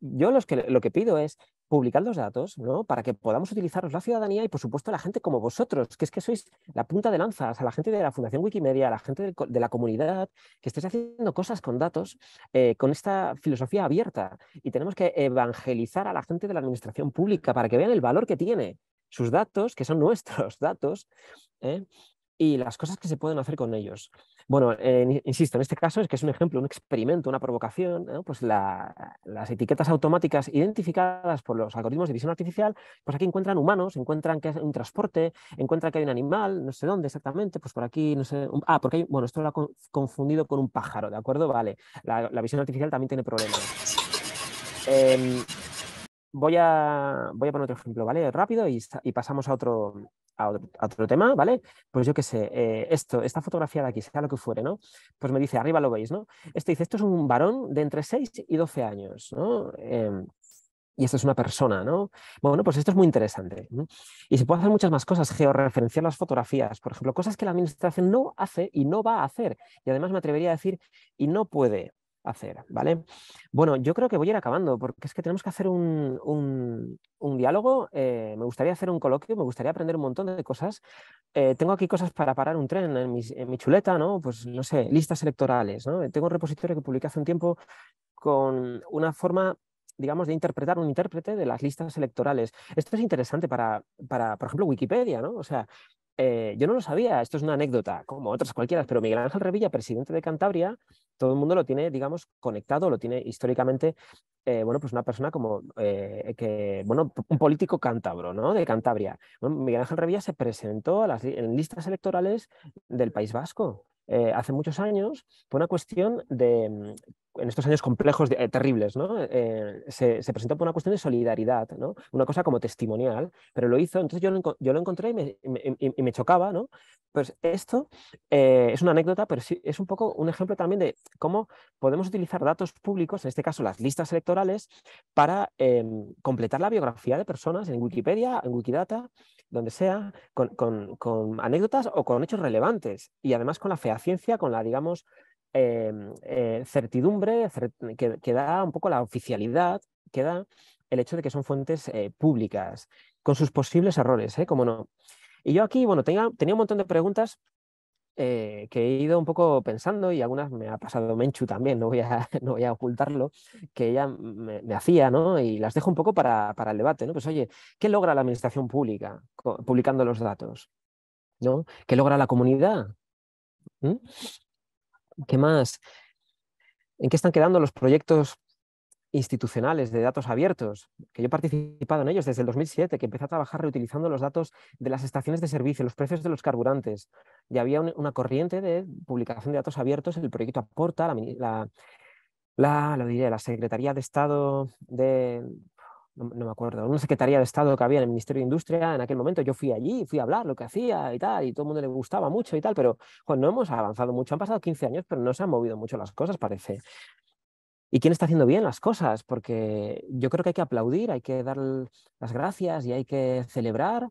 Yo los que, lo que pido es publicar los datos ¿no? para que podamos utilizarlos la ciudadanía y, por supuesto, la gente como vosotros, que es que sois la punta de lanzas a la gente de la Fundación Wikimedia, a la gente de, la comunidad, que estéis haciendo cosas con datos, eh, con esta filosofía abierta. Y tenemos que evangelizar a la gente de la administración pública para que vean el valor que tiene sus datos, que son nuestros datos, ¿eh? y las cosas que se pueden hacer con ellos. Bueno, insisto, en este caso es que es un ejemplo, un experimento, una provocación, pues las etiquetas automáticas identificadas por los algoritmos de visión artificial, pues aquí encuentran humanos, encuentran que hay un transporte, encuentran que hay un animal, no sé dónde exactamente, pues por aquí, no sé, ah, porque hay, bueno, esto lo ha confundido con un pájaro, ¿de acuerdo? Vale, la, la visión artificial también tiene problemas. Eh, voy a, voy a poner otro ejemplo, ¿vale? Rápido y, pasamos a otro, a otro, tema, ¿vale? Pues yo qué sé, eh, esto, esta fotografía de aquí, sea lo que fuere, ¿no? Pues me dice, arriba lo veis, ¿no? Este dice, esto es un varón de entre 6 y 12 años, ¿no? Em, y esta es una persona, ¿no? Bueno, pues esto es muy interesante. Y se puede hacer muchas más cosas, georreferenciar las fotografías, por ejemplo, cosas que la administración no hace y no va a hacer. Y además me atrevería a decir, y no puede, hacer, ¿vale? Bueno, yo creo que voy a ir acabando, porque es que tenemos que hacer un, diálogo, eh, me gustaría hacer un coloquio, me gustaría aprender un montón de cosas. Eh, tengo aquí cosas para parar un tren en mi, chuleta, ¿no? Pues no sé, listas electorales, ¿no? Tengo un repositorio que publiqué hace un tiempo con una forma digamos, de interpretar un intérprete de las listas electorales. Esto es interesante para, para por ejemplo, Wikipedia, ¿no? O sea, eh, yo no lo sabía, esto es una anécdota, como otras cualquiera, pero Miguel Ángel Revilla, presidente de Cantabria, todo el mundo lo tiene, digamos, conectado, lo tiene históricamente, eh, bueno, pues una persona como, eh, que, bueno, un político cántabro, ¿no? De Cantabria. Bueno, Miguel Ángel Revilla se presentó a las, en listas electorales del País Vasco eh, hace muchos años por una cuestión de, mm, en estos años complejos, eh, terribles, ¿no? Eh, se, presentó por una cuestión de solidaridad, Una cosa como testimonial, pero lo hizo, entonces yo lo, yo lo encontré y me, me, chocaba, ¿no? Pues esto es una anécdota, pero sí, es un poco un ejemplo también de cómo podemos utilizar datos públicos, en este caso las listas electorales, para em, completar la biografía de personas en Wikipedia, en Wikidata, donde sea, con, anécdotas o con hechos relevantes y además con la ciencia, con la, digamos, em, eh, certidumbre que, da un poco la oficialidad, que da el hecho de que son fuentes eh, públicas, con sus posibles errores, ¿eh? Como no. Y yo aquí, bueno, tenía, tenía un montón de preguntas eh, que he ido un poco pensando y algunas me ha pasado Menchu también, no voy a, no voy a ocultarlo, que ella me, hacía, ¿no? Y las dejo un poco para, el debate, ¿no? Pues oye, ¿qué logra la administración pública publicando los datos? ¿No? ¿Qué logra la comunidad? ¿Mm? ¿Qué más? ¿En qué están quedando los proyectos institucionales de datos abiertos, que yo he participado en ellos desde el 2007, que empecé a trabajar reutilizando los datos de las estaciones de servicio, los precios de los carburantes. Y había una corriente de publicación de datos abiertos, el proyecto Aporta, la, la, la lo diré, la Secretaría de Estado de... No, me acuerdo, una Secretaría de Estado que había en el Ministerio de Industria en aquel momento, yo fui allí, fui a hablar lo que hacía y tal, y todo el mundo le gustaba mucho y tal, pero no hemos avanzado mucho, han pasado 15 años, pero no se han movido mucho las cosas, parece y quién está haciendo bien las cosas, porque yo creo que hay que aplaudir, hay que dar las gracias y hay que celebrar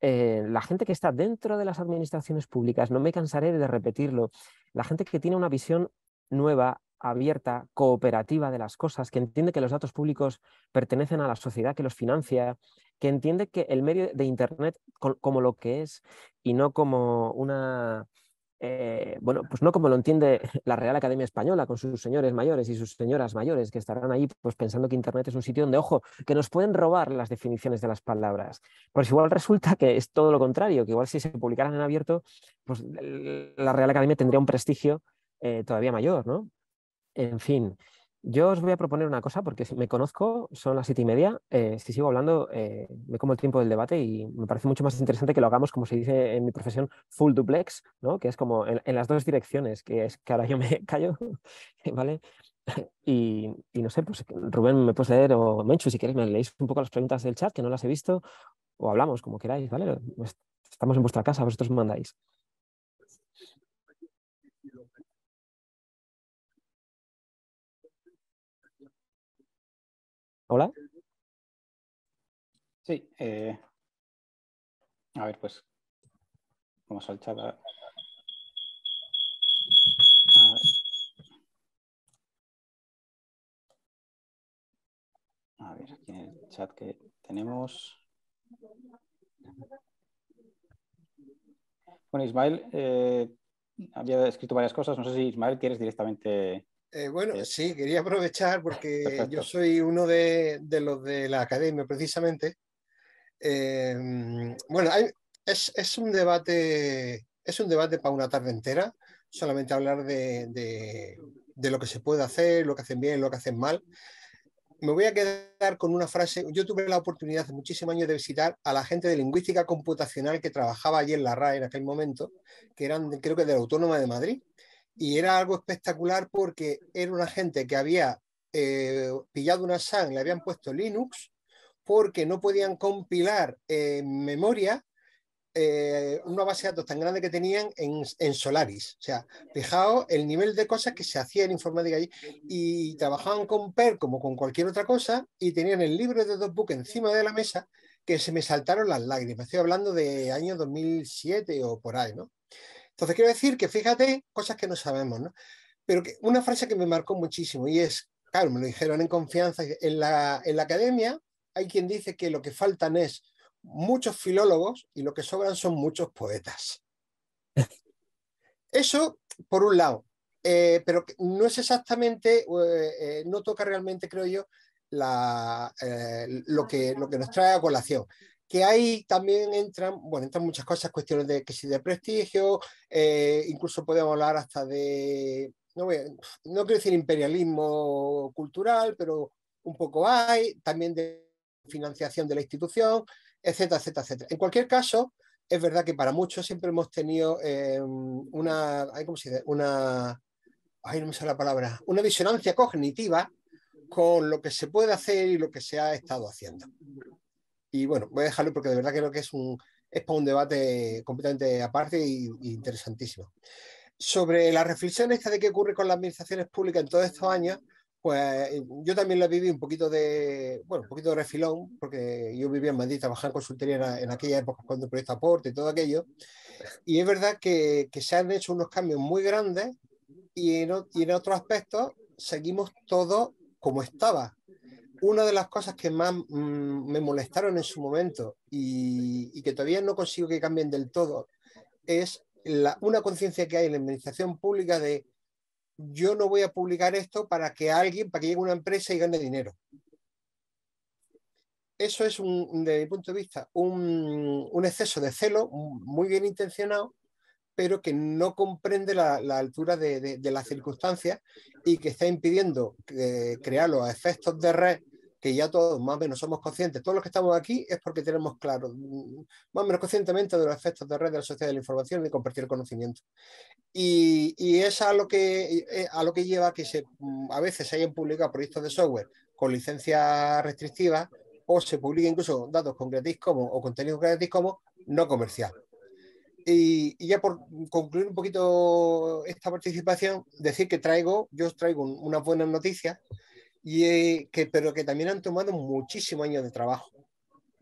eh, la gente que está dentro de las administraciones públicas, no me cansaré de repetirlo, la gente que tiene una visión nueva, abierta, cooperativa de las cosas, que entiende que los datos públicos pertenecen a la sociedad que los financia, que entiende que el medio de Internet como lo que es y no como una eh, bueno, pues no como lo entiende la Real Academia Española con sus señores mayores y sus señoras mayores que estarán ahí pues pensando que Internet es un sitio donde, ojo, que nos pueden robar las definiciones de las palabras. Pues igual resulta que es todo lo contrario, que igual si se publicaran en abierto, pues la Real Academia tendría un prestigio eh, todavía mayor, ¿no? En fin, yo os voy a proponer una cosa porque me conozco, son las siete y media. Eh, si sigo hablando, eh, me como el tiempo del debate y me parece mucho más interesante que lo hagamos, como se dice en mi profesión, full duplex, ¿no? que es como en, las dos direcciones, que es que ahora yo me callo, ¿vale? Y, no sé, pues Rubén, me puedes leer, o Menchu, si queréis, me leéis un poco las preguntas del chat, que no las he visto, o hablamos, como queráis, ¿vale? Estamos en vuestra casa, vosotros mandáis. Hola. Sí. Eh, a ver, pues vamos al chat. A... ver. aquí en el chat que tenemos. Bueno, Ismael eh, había escrito varias cosas. No sé si Ismael quieres directamente eh, bueno, eh. sí, quería aprovechar porque yo soy uno de, los de la academia, precisamente. Em, bueno, es, un debate, es un debate para una tarde entera, solamente hablar de, de, lo que se puede hacer, lo que hacen bien, lo que hacen mal. Me voy a quedar con una frase. Yo tuve la oportunidad hace muchísimos años de visitar a la gente de lingüística computacional que trabajaba allí en la RAE en aquel momento, que eran, creo que de la Autónoma de Madrid y era algo espectacular porque era una gente que había eh, pillado una SAN, le habían puesto Linux, porque no podían compilar en memoria eh, una base de datos tan grande que tenían en, Solaris. O sea, fijaos el nivel de cosas que se hacía en informática allí. Y trabajaban con PER como con cualquier otra cosa y tenían el libro de dos book encima de la mesa que se me saltaron las lágrimas. Estoy hablando de año 2007 o por ahí, ¿no? Entonces quiero decir que fíjate cosas que no sabemos, ¿no? Pero una frase que me marcó muchísimo y es, claro, me lo dijeron en confianza, en la, academia hay quien dice que lo que faltan es muchos filólogos y lo que sobran son muchos poetas. Eso, por un lado, eh, pero no es exactamente, eh, eh, no toca realmente, creo yo, lo, que, lo que nos trae a colación que ahí también entran, bueno, muchas cosas, cuestiones de que si de prestigio, eh, incluso podemos hablar hasta de, no, quiero decir imperialismo cultural, pero un poco hay, también de financiación de la institución, etcétera, etcétera, etcétera. En cualquier caso, es verdad que para muchos siempre hemos tenido eh, una, ¿cómo Una, ay, no me sale la palabra, una disonancia cognitiva con lo que se puede hacer y lo que se ha estado haciendo. Y bueno, voy a dejarlo porque de verdad creo que es, un, es para un debate completamente aparte e interesantísimo. Sobre la reflexión esta de qué ocurre con las administraciones públicas en todos estos años, pues yo también la viví un poquito de, bueno, un poquito de refilón, porque yo vivía en Madrid, trabajaba en consultoría en, aquella época cuando el proyecto aporte y todo aquello. Y es verdad que, se han hecho unos cambios muy grandes y en, y en otros aspectos seguimos todo como estaba una de las cosas que más mm, me molestaron en su momento y, que todavía no consigo que cambien del todo es una conciencia que hay en la administración pública de yo no voy a publicar esto para que alguien, para que llegue una empresa y gane dinero. Eso es, un, desde mi punto de vista, un, exceso de celo muy bien intencionado, pero que no comprende la, altura de, de, las circunstancias y que está impidiendo eh, crear los efectos de red ya todos más o menos somos conscientes, todos los que estamos aquí es porque tenemos claro, mm, más o menos conscientemente, de los efectos de red de la sociedad de la información y de compartir conocimiento. Y, y es a lo, que, eh, a lo que lleva que se, mm, a veces se hayan publicado proyectos de software con licencias restrictivas o se publiquen incluso datos con como o contenido gratis como no comercial. Y, y, ya por concluir un poquito esta participación, decir que traigo, yo os traigo unas buenas noticias eh, que, pero que también han tomado muchísimos años de trabajo.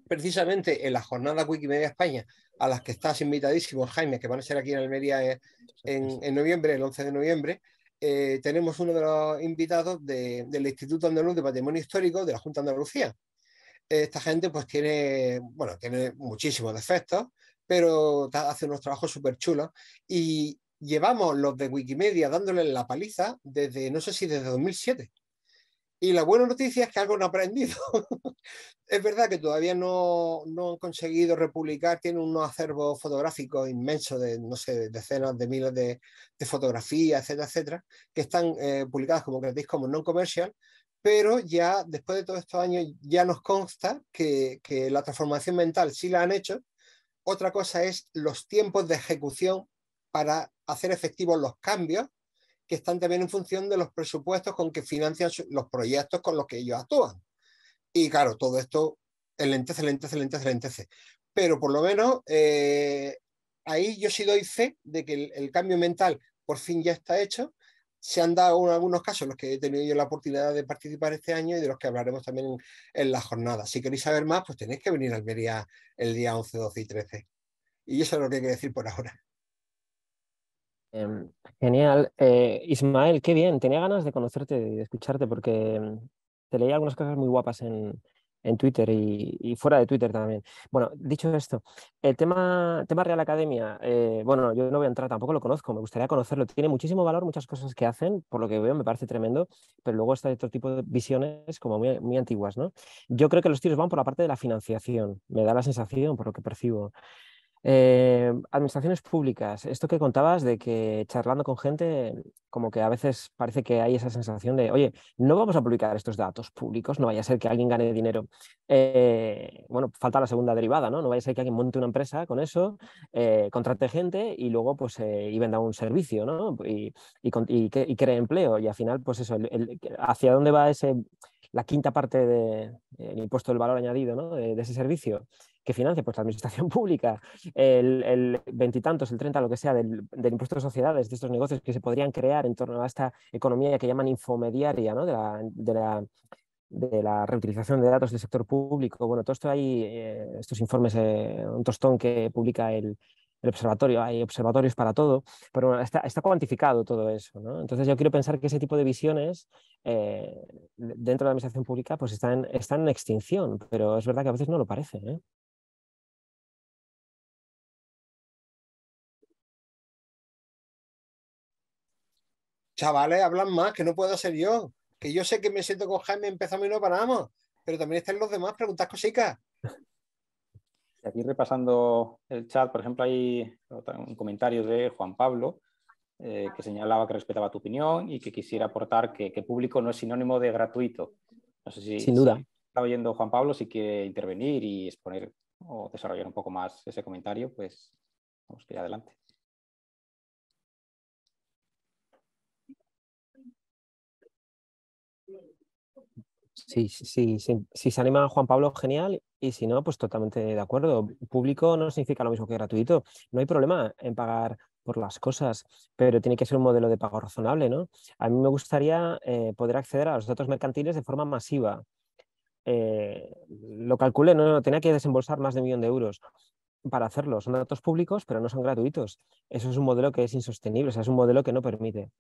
Precisamente en la jornadas Wikimedia España, a las que estás invitadísimo, Jaime, que van a ser aquí en Almería eh, en, noviembre, el 11 de noviembre, eh, tenemos uno de los invitados del Instituto Andaluz de Patrimonio Histórico de la Junta de Andalucía. Esta gente pues tiene, bueno, tiene muchísimos defectos, pero hace unos trabajos súper chulos y llevamos los de Wikimedia dándole la paliza desde, no sé si desde 2007. Y la buena noticia es que algo no ha aprendido. es verdad que todavía no, no, han conseguido republicar, tienen unos acervos fotográficos inmensos de, no sé, decenas de miles de, fotografías, etcétera, etcétera, que están eh, publicadas como gratis, como non-commercial, pero ya después de todos estos años ya nos consta que la transformación mental sí la han hecho. Otra cosa es los tiempos de ejecución para hacer efectivos los cambios que están también en función de los presupuestos con que financian los proyectos con los que ellos actúan. Y claro, todo esto, el lentece, el lentece, el lentece, Pero por lo menos eh, ahí yo sí doy fe de que el, cambio mental por fin ya está hecho. Se han dado algunos casos los que he tenido yo la oportunidad de participar este año y de los que hablaremos también en, en la jornada. Si queréis saber más, pues tenéis que venir a Almería el día 11, 12 y 13. Y eso es lo que hay que decir por ahora. Em, genial. Eh, Ismael, qué bien. Tenía ganas de conocerte y de escucharte porque mm, te leí algunas cosas muy guapas en, en Twitter y, fuera de Twitter también. Bueno, dicho esto, el tema, tema Real Academia, eh, bueno, yo no voy a entrar, tampoco lo conozco, me gustaría conocerlo. Tiene muchísimo valor, muchas cosas que hacen, por lo que veo me parece tremendo, pero luego está otro tipo de visiones como muy, muy antiguas, ¿no? Yo creo que los tiros van por la parte de la financiación, me da la sensación, por lo que percibo. Eh, administraciones públicas, esto que contabas de que charlando con gente, como que a veces parece que hay esa sensación de, oye, no vamos a publicar estos datos públicos, no vaya a ser que alguien gane dinero. Eh, bueno, falta la segunda derivada, ¿no? No vaya a ser que alguien monte una empresa con eso, eh, contrate gente y luego pues y venda un servicio, ¿no? Y, cree empleo. Y al final, pues eso, ¿hacia dónde va ese, la quinta parte del impuesto del valor añadido, ¿no? de ese servicio? que financia pues, la administración pública, el veintitantos, el treinta, lo que sea, del, impuesto de sociedades, de estos negocios que se podrían crear en torno a esta economía que llaman infomediaria, ¿no? de, la, reutilización de datos del sector público. Bueno, todo esto hay, eh, estos informes, eh, un tostón que publica el, observatorio, hay observatorios para todo, pero está, está cuantificado todo eso. Entonces yo quiero pensar que ese tipo de visiones eh, dentro de la administración pública pues están, en extinción, pero es verdad que a veces no lo parece. chavales, hablan más, que no puedo ser yo. Que yo sé que me siento con Jaime, empezamos y no paramos. Pero también están los demás, preguntas cositas. aquí repasando el chat, por ejemplo, hay un comentario de Juan Pablo eh, que señalaba que respetaba tu opinión y que quisiera aportar que, público no es sinónimo de gratuito. No sé si, Sin está oyendo Juan Pablo, si quiere intervenir y exponer o desarrollar un poco más ese comentario, pues vamos que ir adelante. Sí, sí, sí, si se anima Juan Pablo, genial. Y si no, pues totalmente de acuerdo. Público no significa lo mismo que gratuito. No hay problema en pagar por las cosas, pero tiene que ser un modelo de pago razonable, ¿no? A mí me gustaría eh, poder acceder a los datos mercantiles de forma masiva. Eh, lo calculé, no, tenía que desembolsar más de un millón de euros para hacerlo. Son datos públicos, pero no son gratuitos. Eso es un modelo que es insostenible, o sea, es un modelo que no permite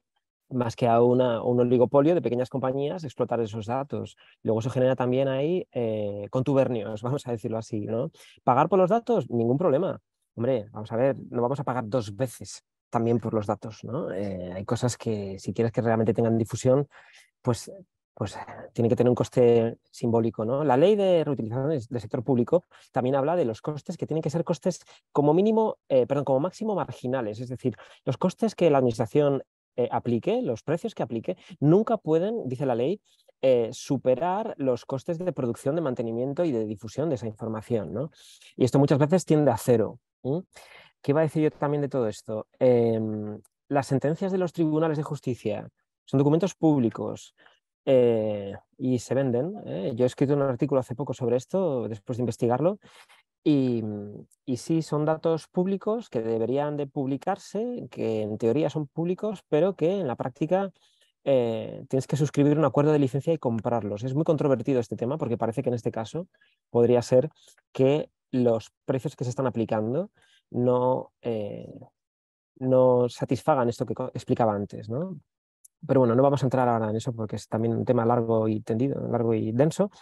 más que a un oligopolio de pequeñas compañías explotar esos datos. Luego eso genera también ahí eh, contubernios, vamos a decirlo así. ¿no? Pagar por los datos, ningún problema. Hombre, vamos a ver, no vamos a pagar dos veces también por los datos. ¿no? Eh, hay cosas que si quieres que realmente tengan difusión, pues, pues tiene que tener un coste simbólico. ¿no? La ley de reutilización del sector público también habla de los costes que tienen que ser costes como mínimo, eh, perdón, como máximo marginales. Es decir, los costes que la administración eh, aplique, los precios que aplique, nunca pueden, dice la ley, eh, superar los costes de producción, de mantenimiento y de difusión de esa información. Y esto muchas veces tiende a cero. ¿Qué iba a decir yo también de todo esto? Em, las sentencias de los tribunales de justicia son documentos públicos, eh, y se venden. Yo he escrito un artículo hace poco sobre esto, después de investigarlo, y, sí, son datos públicos que deberían de publicarse, que en teoría son públicos, pero que en la práctica eh, tienes que suscribir un acuerdo de licencia y comprarlos. Es muy controvertido este tema porque parece que en este caso podría ser que los precios que se están aplicando no, eh, no satisfagan esto que explicaba antes. Pero bueno, no vamos a entrar ahora en eso porque es también un tema largo y tendido, largo y denso.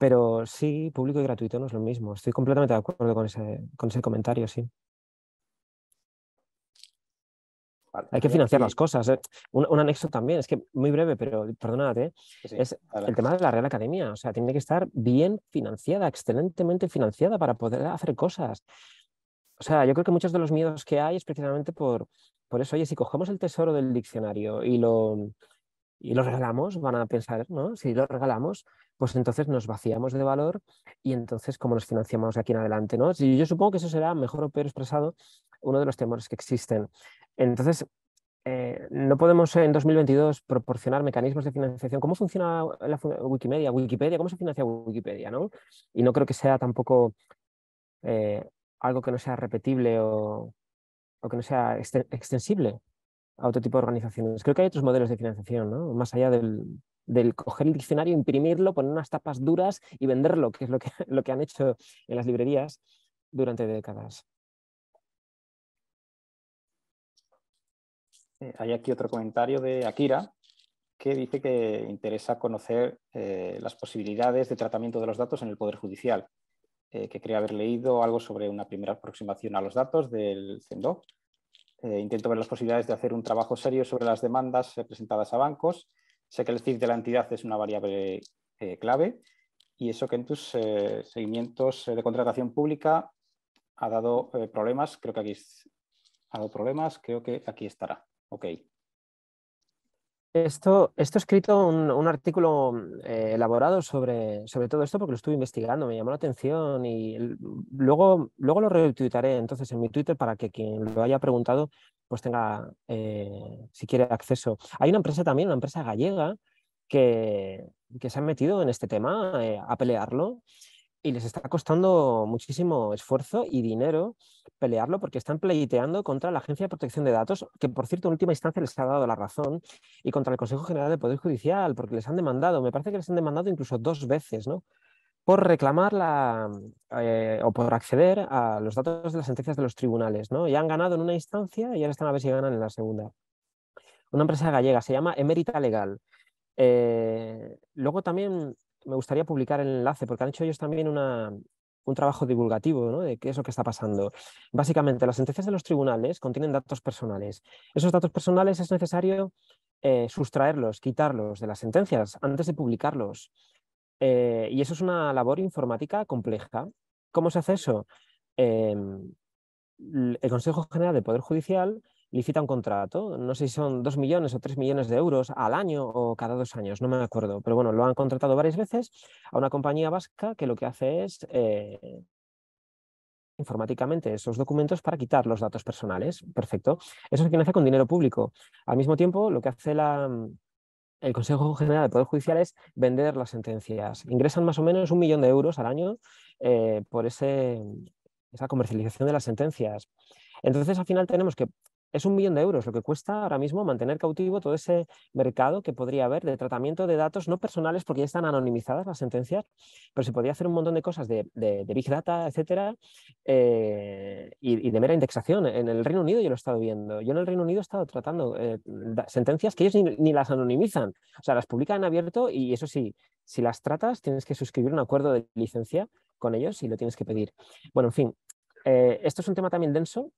Pero sí, público y gratuito no es lo mismo. Estoy completamente de acuerdo con ese, con ese comentario, sí. Hay que financiar las cosas. ¿eh? Un, anexo también, es que muy breve, pero perdónate, ¿eh? es el tema de la Real Academia. O sea, tiene que estar bien financiada, excelentemente financiada para poder hacer cosas. O sea, yo creo que muchos de los miedos que hay es precisamente por, por eso. Oye, si cogemos el tesoro del diccionario y y lo regalamos, van a pensar, ¿no? Si lo regalamos, pues entonces nos vaciamos de valor y entonces cómo nos financiamos de aquí en adelante, ¿no? Y yo supongo que eso será, mejor o peor expresado, uno de los temores que existen. Entonces, eh, no podemos en 2022 proporcionar mecanismos de financiación. ¿Cómo funciona la Wikimedia? Wikipedia, ¿cómo se financia Wikipedia? ¿no? Y no creo que sea tampoco eh, algo que no sea repetible o, o que no sea extensible a otro tipo de organizaciones. Creo que hay otros modelos de financiación, ¿no? más allá del, del coger el diccionario, imprimirlo, poner unas tapas duras y venderlo, que es lo que, han hecho en las librerías durante décadas. Eh, hay aquí otro comentario de Akira que dice que interesa conocer eh, las posibilidades de tratamiento de los datos en el Poder Judicial, eh, que cree haber leído algo sobre una primera aproximación a los datos del CENDOC. intento ver las posibilidades de hacer un trabajo serio sobre las demandas presentadas a bancos Sé que el CIF de la entidad es una variable eh, clave y eso que en tus eh, seguimientos eh, de contratación pública ha dado problemas. Creo que aquí ha dado problemas. Creo que aquí estará. Ok. Esto, esto he escrito un, un artículo elaborado sobre, sobre todo esto porque lo estuve investigando, me llamó la atención y luego, luego lo retuitaré entonces en mi Twitter para que quien lo haya preguntado pues tenga, eh, si quiere, acceso. Hay una empresa también, una empresa gallega, que, se han metido en este tema eh, a pelearlo y les está costando muchísimo esfuerzo y dinero pelearlo porque están pleiteando contra la Agencia de Protección de Datos, que por cierto en última instancia les ha dado la razón, y contra el Consejo General de Poder Judicial, porque les han demandado, me parece que les han demandado incluso dos veces, ¿no? por reclamar eh, o por acceder a los datos de las sentencias de los tribunales. ¿no? Ya han ganado en una instancia y ahora están a ver si ganan en la segunda. Una empresa gallega, se llama Emerita Legal. Eh, luego también me gustaría publicar el enlace, porque han hecho ellos también un trabajo divulgativo de qué es lo que está pasando. Básicamente, las sentencias de los tribunales contienen datos personales. Esos datos personales es necesario eh, sustraerlos, quitarlos de las sentencias antes de publicarlos. Eh, y eso es una labor informática compleja. ¿Cómo se hace eso? Em, el Consejo General de Poder Judicial licita un contrato, no sé si son dos millones o tres millones de euros al año o cada dos años, no me acuerdo, pero bueno, lo han contratado varias veces a una compañía vasca que lo que hace es eh, informáticamente esos documentos para quitar los datos personales. Perfecto. Eso es quien hace con dinero público. Al mismo tiempo, lo que hace la, el Consejo General de Poder Judicial es vender las sentencias. Ingresan más o menos un millón de euros al año eh, por esa comercialización de las sentencias. Entonces, al final tenemos que es un millón de euros lo que cuesta ahora mismo mantener cautivo todo ese mercado que podría haber de tratamiento de datos no personales porque ya están anonimizadas las sentencias, pero se podría hacer un montón de cosas de, Big Data, etcétera, eh, y, de mera indexación. En el Reino Unido yo lo he estado viendo. Yo en el Reino Unido he estado tratando eh, sentencias que ellos ni, las anonimizan, o sea, las publican en abierto y eso sí, si las tratas tienes que suscribir un acuerdo de licencia con ellos y lo tienes que pedir. Bueno, en fin, eh, esto es un tema también denso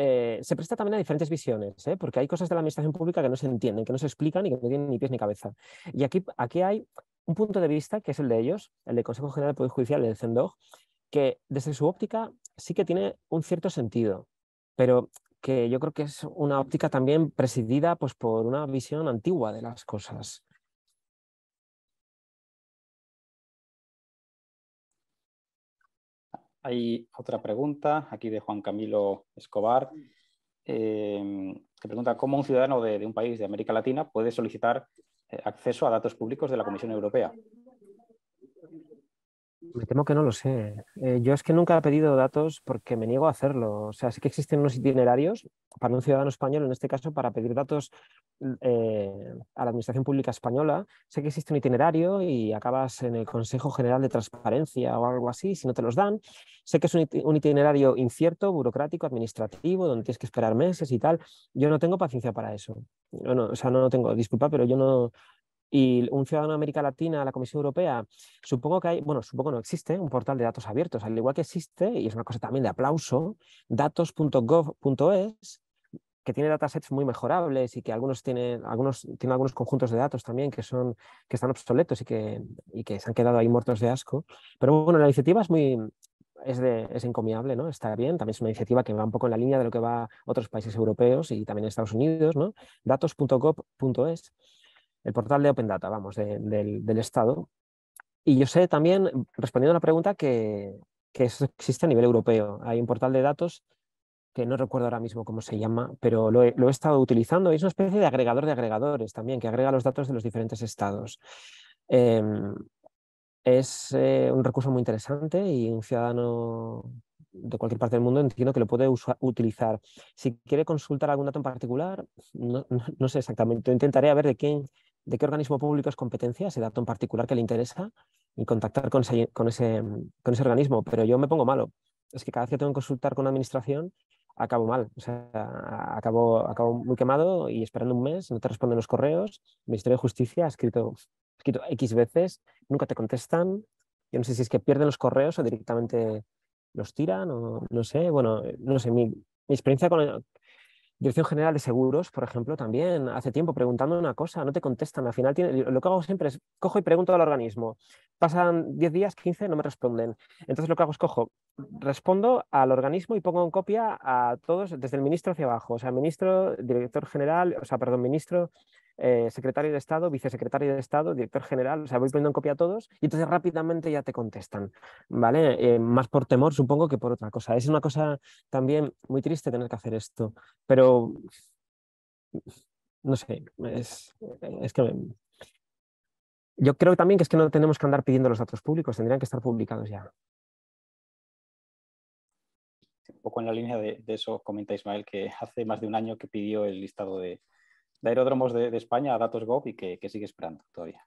eh, se presta también a diferentes visiones, ¿eh? porque hay cosas de la administración pública que no se entienden, que no se explican y que no tienen ni pies ni cabeza. Y aquí, aquí hay un punto de vista, que es el de ellos, el del Consejo General del Poder Judicial, el CENDOG, que desde su óptica sí que tiene un cierto sentido, pero que yo creo que es una óptica también presidida pues, por una visión antigua de las cosas. Hay otra pregunta aquí de Juan Camilo Escobar, em, que pregunta cómo un ciudadano de, un país de América Latina puede solicitar eh, acceso a datos públicos de la Comisión Europea. Me temo que no lo sé. Eh, yo es que nunca he pedido datos porque me niego a hacerlo. O sea, sí que existen unos itinerarios para un ciudadano español, en este caso, para pedir datos eh, a la Administración Pública Española. Sé que existe un itinerario y acabas en el Consejo General de Transparencia o algo así, si no te los dan. Sé que es un, itinerario incierto, burocrático, administrativo, donde tienes que esperar meses y tal. Yo no tengo paciencia para eso. o sea, no, no tengo, disculpa, pero yo no, y un ciudadano de América Latina, la Comisión Europea, supongo que hay, bueno, supongo no existe un portal de datos abiertos, al igual que existe, y es una cosa también de aplauso, datos.gov.es, que tiene datasets muy mejorables y que algunos tienen algunos, algunos conjuntos de datos también que, son, que están obsoletos y que, y que se han quedado ahí muertos de asco. Pero bueno, la iniciativa es muy, es, es, encomiable, ¿no? Está bien, también es una iniciativa que va un poco en la línea de lo que va otros países europeos y también Estados Unidos, ¿no? Datos.gov.es el portal de Open Data, vamos, del, Estado. Y yo sé también, respondiendo a la pregunta, que, que eso existe a nivel europeo. Hay un portal de datos que no recuerdo ahora mismo cómo se llama, pero lo he, estado utilizando. Es una especie de agregador de agregadores también, que agrega los datos de los diferentes estados. Em, es eh, un recurso muy interesante y un ciudadano de cualquier parte del mundo entiendo que lo puede utilizar. Si quiere consultar algún dato en particular, no, no, sé exactamente, intentaré a ver de quién de qué organismo público es competencia, ese dato en particular que le interesa, y contactar con ese, con ese, organismo. Pero yo me pongo malo. Es que cada vez que tengo que consultar con una administración, acabo mal. O sea, acabo, acabo muy quemado y esperando un mes, no te responden los correos. El Ministerio de Justicia ha escrito, X veces, nunca te contestan. Yo no sé si es que pierden los correos o directamente los tiran, o no sé. Bueno, no sé, mi, mi experiencia con, Dirección General de Seguros, por ejemplo, también hace tiempo preguntando una cosa, no te contestan. Al final, lo que hago siempre es cojo y pregunto al organismo. Pasan 10 días, 15, no me responden. Entonces, lo que hago es cojo, respondo al organismo y pongo en copia a todos, desde el ministro hacia abajo. O sea, ministro, director general, o sea, perdón, ministro, eh, secretario de Estado, vicesecretario de Estado, director general, o sea, voy poniendo en copia a todos y entonces rápidamente ya te contestan, ¿vale? Eh, más por temor, supongo, que por otra cosa. Es una cosa también muy triste tener que hacer esto, pero no sé, es, que yo creo también que es que no tenemos que andar pidiendo los datos públicos, tendrían que estar publicados ya. Un poco en la línea de, de eso comenta Ismael, que hace más de un año que pidió el listado de, de aeródromos de, España a datos GOV y que, que sigue esperando todavía.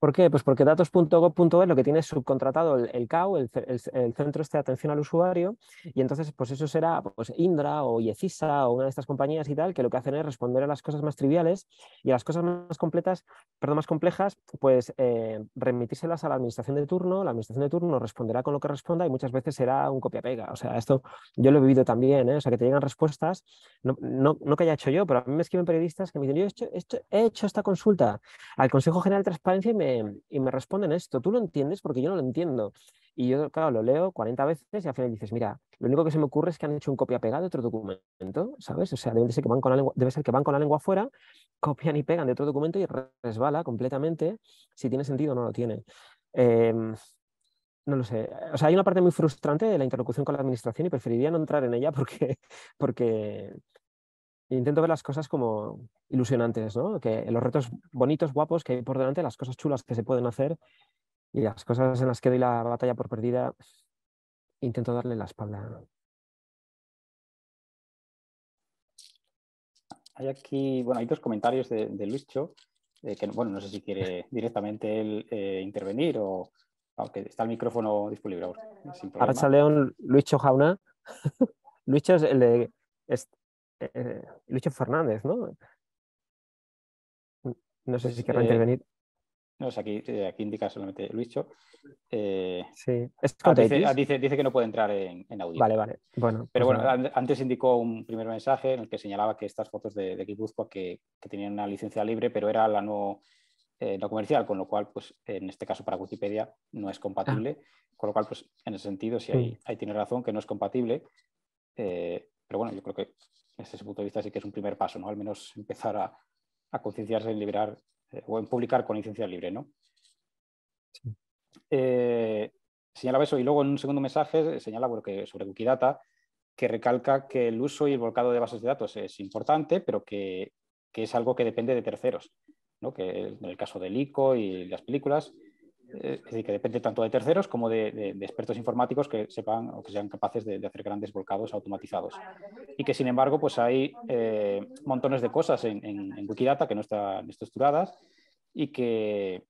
¿Por qué? Pues porque datos.gov.es lo que tiene es subcontratado el, el CAU, el, el, Centro este de Atención al Usuario, y entonces pues eso será pues, Indra o Yecisa o una de estas compañías y tal, que lo que hacen es responder a las cosas más triviales y a las cosas más completas, perdón, más complejas, pues eh, remitírselas a la administración de turno, la administración de turno responderá con lo que responda y muchas veces será un copia-pega. O sea, esto yo lo he vivido también, ¿eh? o sea, que te llegan respuestas, no, no, que haya hecho yo, pero a mí me escriben periodistas que me dicen, yo he hecho esta consulta al Consejo General de Transparencia y me y me responden esto, tú lo entiendes porque yo no lo entiendo. Y yo, claro, lo leo 40 veces y al final dices, mira, lo único que se me ocurre es que han hecho un copia pegado de otro documento, ¿sabes? O sea, debe ser, que van con la lengua, debe ser que van con la lengua afuera, copian y pegan de otro documento y resbala completamente si tiene sentido o no lo tiene. Em, no lo sé. O sea, hay una parte muy frustrante de la interlocución con la administración y preferiría no entrar en ella porque, porque intento ver las cosas como ilusionantes, ¿no? Que los retos bonitos, guapos que hay por delante, las cosas chulas que se pueden hacer y las cosas en las que doy la batalla por perdida, intento darle la espalda. Hay aquí, bueno, hay dos comentarios de, de Luis eh, que bueno, no sé si quiere directamente él eh, intervenir o aunque está el micrófono disponible ahora. León, Luis Jauna. Luis Cho es el de eh, Lucho Fernández, ¿no? No sé si querrá eh, intervenir. No, aquí, eh, aquí indica solamente Lucho. Eh, sí, ah, ah, dice, que no puede entrar en, audio. Vale, vale. Bueno, Pero pues bueno, antes indicó un primer mensaje en el que señalaba que estas fotos de, de que, tenían una licencia libre, pero era la no, comercial, con lo cual, pues en este caso para Wikipedia no es compatible. Ah. Con lo cual, pues en ese sentido, si ahí, tiene razón que no es compatible. Pero bueno, yo creo que desde ese punto de vista sí que es un primer paso, ¿no? Al menos empezar a, concienciarse en liberar eh, o en publicar con licencia libre, ¿no? Eh, señalaba eso y luego en un segundo mensaje eh, señala sobre Wikidata que recalca que el uso y el volcado de bases de datos es importante, pero que, que es algo que depende de terceros, ¿no? que en el caso del ICO y las películas, eh, es decir, que depende tanto de terceros como de, expertos informáticos que sepan o que sean capaces de, hacer grandes volcados automatizados. Y que sin embargo, pues hay eh, montones de cosas en, Wikidata que no están estructuradas y que,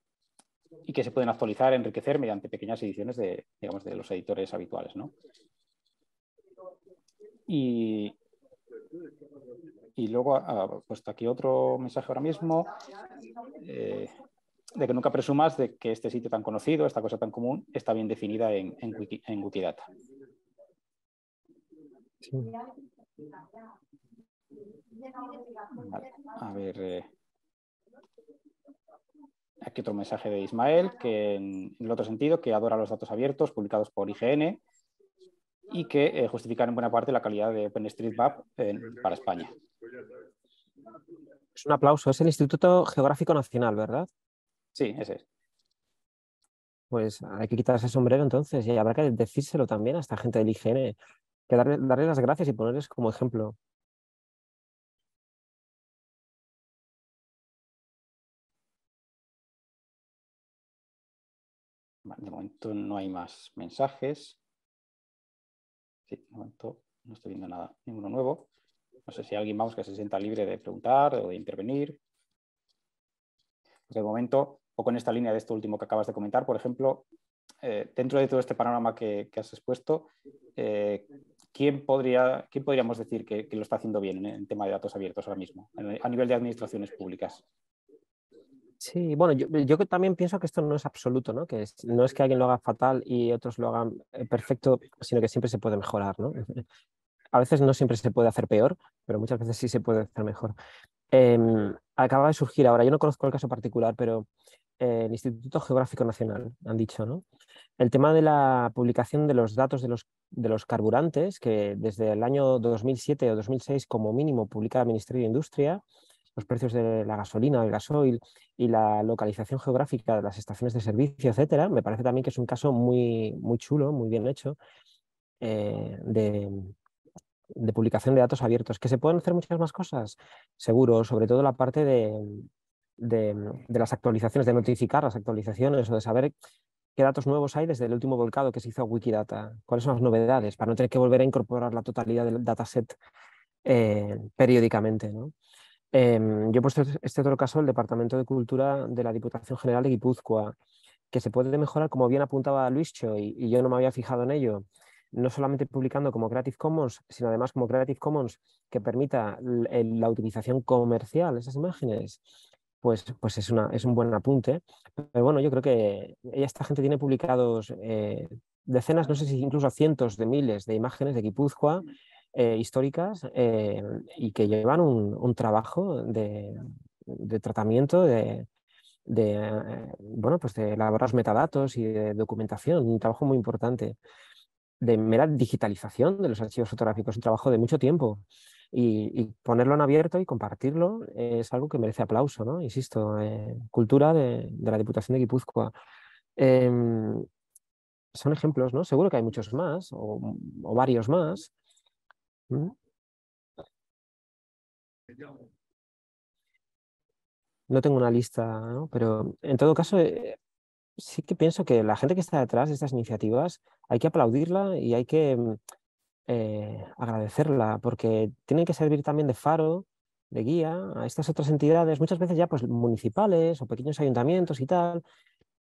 y que se pueden actualizar, enriquecer mediante pequeñas ediciones de, digamos, de los editores habituales. Y, y luego, ah, ah, pues aquí otro mensaje ahora mismo. Eh, de que nunca presumas de que este sitio tan conocido, esta cosa tan común, está bien definida en, en, Wikidata. A ver, eh, aquí otro mensaje de Ismael, que en, el otro sentido, que adora los datos abiertos publicados por IGN y que eh, justifican en buena parte la calidad de OpenStreetMap eh, para España. Es un aplauso, es el Instituto Geográfico Nacional, ¿verdad? Sí, ese es. Pues hay que quitarse el sombrero entonces y habrá que decírselo también a esta gente del higiene, que darle, las gracias y ponerles como ejemplo. De momento no hay más mensajes. Sí, de momento no estoy viendo nada, ninguno nuevo. No sé si alguien vamos que se sienta libre de preguntar o de intervenir de momento, o con esta línea de esto último que acabas de comentar, por ejemplo, eh, dentro de todo este panorama que, has expuesto, eh, ¿quién, podría, ¿quién podríamos decir que, lo está haciendo bien en, tema de datos abiertos ahora mismo, a nivel de administraciones públicas? Sí, bueno, yo, también pienso que esto no es absoluto, ¿no? Que es, no es que alguien lo haga fatal y otros lo hagan eh, perfecto, sino que siempre se puede mejorar, ¿no? A veces no siempre se puede hacer peor, pero muchas veces sí se puede hacer mejor. Eh, acaba de surgir ahora, yo no conozco el caso particular, pero eh, el Instituto Geográfico Nacional, han dicho, ¿no? El tema de la publicación de los datos de los, de los carburantes, que desde el año 2007 o 2006 como mínimo publica el Ministerio de Industria, los precios de la gasolina, el gasoil y la localización geográfica de las estaciones de servicio, etcétera, me parece también que es un caso muy, muy chulo, muy bien hecho, eh, de, de publicación de datos abiertos, que se pueden hacer muchas más cosas, seguro, sobre todo la parte de, de, las actualizaciones, de notificar las actualizaciones o de saber qué datos nuevos hay desde el último volcado que se hizo a Wikidata, cuáles son las novedades, para no tener que volver a incorporar la totalidad del dataset eh, periódicamente. ¿no? Em, yo he puesto este otro caso, el Departamento de Cultura de la Diputación General de Guipúzcoa, que se puede mejorar, como bien apuntaba Luis Cho, y yo no me había fijado en ello, no solamente publicando como Creative Commons, sino además como Creative Commons que permita la utilización comercial de esas imágenes, pues, pues es, una, es un buen apunte. Pero bueno, yo creo que esta gente tiene publicados eh, decenas, no sé si incluso cientos de miles de imágenes de Guipúzcoa eh, históricas eh, y que llevan un, trabajo de, tratamiento, de, de, bueno, pues de metadatos y de documentación, un trabajo muy importante de mera digitalización de los archivos fotográficos, un trabajo de mucho tiempo. Y, ponerlo en abierto y compartirlo es algo que merece aplauso, ¿no? Insisto, eh, cultura de, la Diputación de Guipúzcoa. Em, son ejemplos, ¿no? Seguro que hay muchos más o, varios más. ¿Mm? No tengo una lista, ¿no? pero en todo caso, eh, sí que pienso que la gente que está detrás de estas iniciativas hay que aplaudirla y hay que mm, eh, agradecerla, porque tienen que servir también de faro, de guía a estas otras entidades, muchas veces ya pues municipales o pequeños ayuntamientos y tal,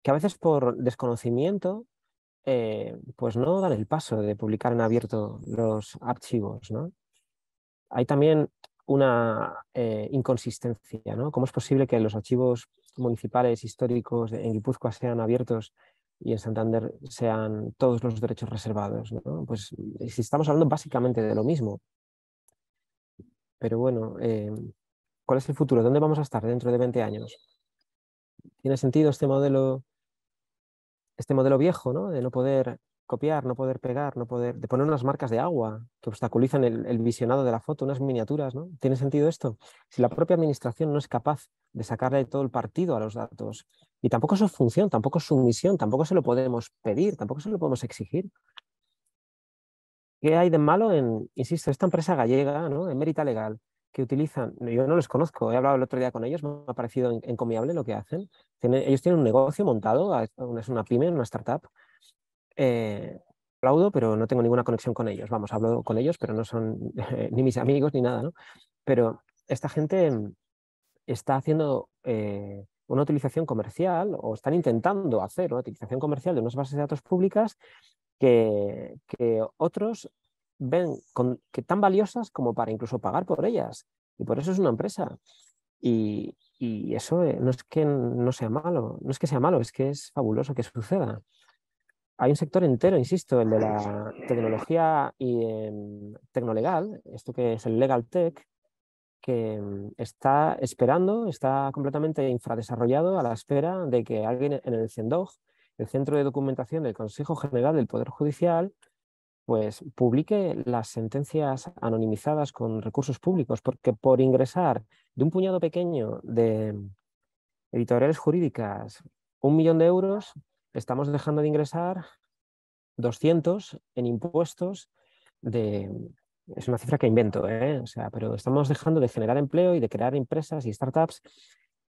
que a veces por desconocimiento eh, pues no dan el paso de publicar en abierto los archivos. ¿no? Hay también una eh, inconsistencia, ¿no? ¿Cómo es posible que los archivos municipales históricos en Guipúzcoa sean abiertos y en Santander sean todos los derechos reservados. Pues eh, si estamos hablando básicamente de lo mismo. Pero bueno, eh, ¿cuál es el futuro? ¿Dónde vamos a estar dentro de 20 años? ¿Tiene sentido este modelo, este modelo viejo de no poder copiar, no poder pegar, no poder, de poner unas marcas de agua que obstaculizan el, visionado de la foto, unas miniaturas, ¿no? ¿Tiene sentido esto? Si la propia administración no es capaz de sacarle todo el partido a los datos, y tampoco es su función, tampoco es su misión, tampoco se lo podemos pedir, tampoco se lo podemos exigir. ¿Qué hay de malo en, insisto, esta empresa gallega, ¿no? En Mérita Legal, que utilizan, yo no los conozco, he hablado el otro día con ellos, me ha parecido encomiable lo que hacen. ellos tienen un negocio montado, es una pyme, una startup, eh, aplaudo, pero no tengo ninguna conexión con ellos. Vamos, hablo con ellos, pero no son eh, ni mis amigos ni nada, ¿no? Pero esta gente mm, está haciendo eh, una utilización comercial o están intentando hacer una utilización comercial de unas bases de datos públicas que, otros ven que tan valiosas como para incluso pagar por ellas. Y por eso es una empresa. y eso eh, no es que no sea malo, no es que sea malo, es que es fabuloso que suceda hay un sector entero, insisto, el de la tecnología y em, tecnolegal, esto que es el legal tech, que em, está esperando, está completamente infradesarrollado a la espera de que alguien en el CENDOG, el Centro de Documentación del Consejo General del Poder Judicial, pues publique las sentencias anonimizadas con recursos públicos, porque por ingresar de un puñado pequeño de em, editoriales jurídicas un millón de euros, estamos dejando de ingresar 200 en impuestos de... Es una cifra que invento, ¿eh? o sea, pero estamos dejando de generar empleo y de crear empresas y startups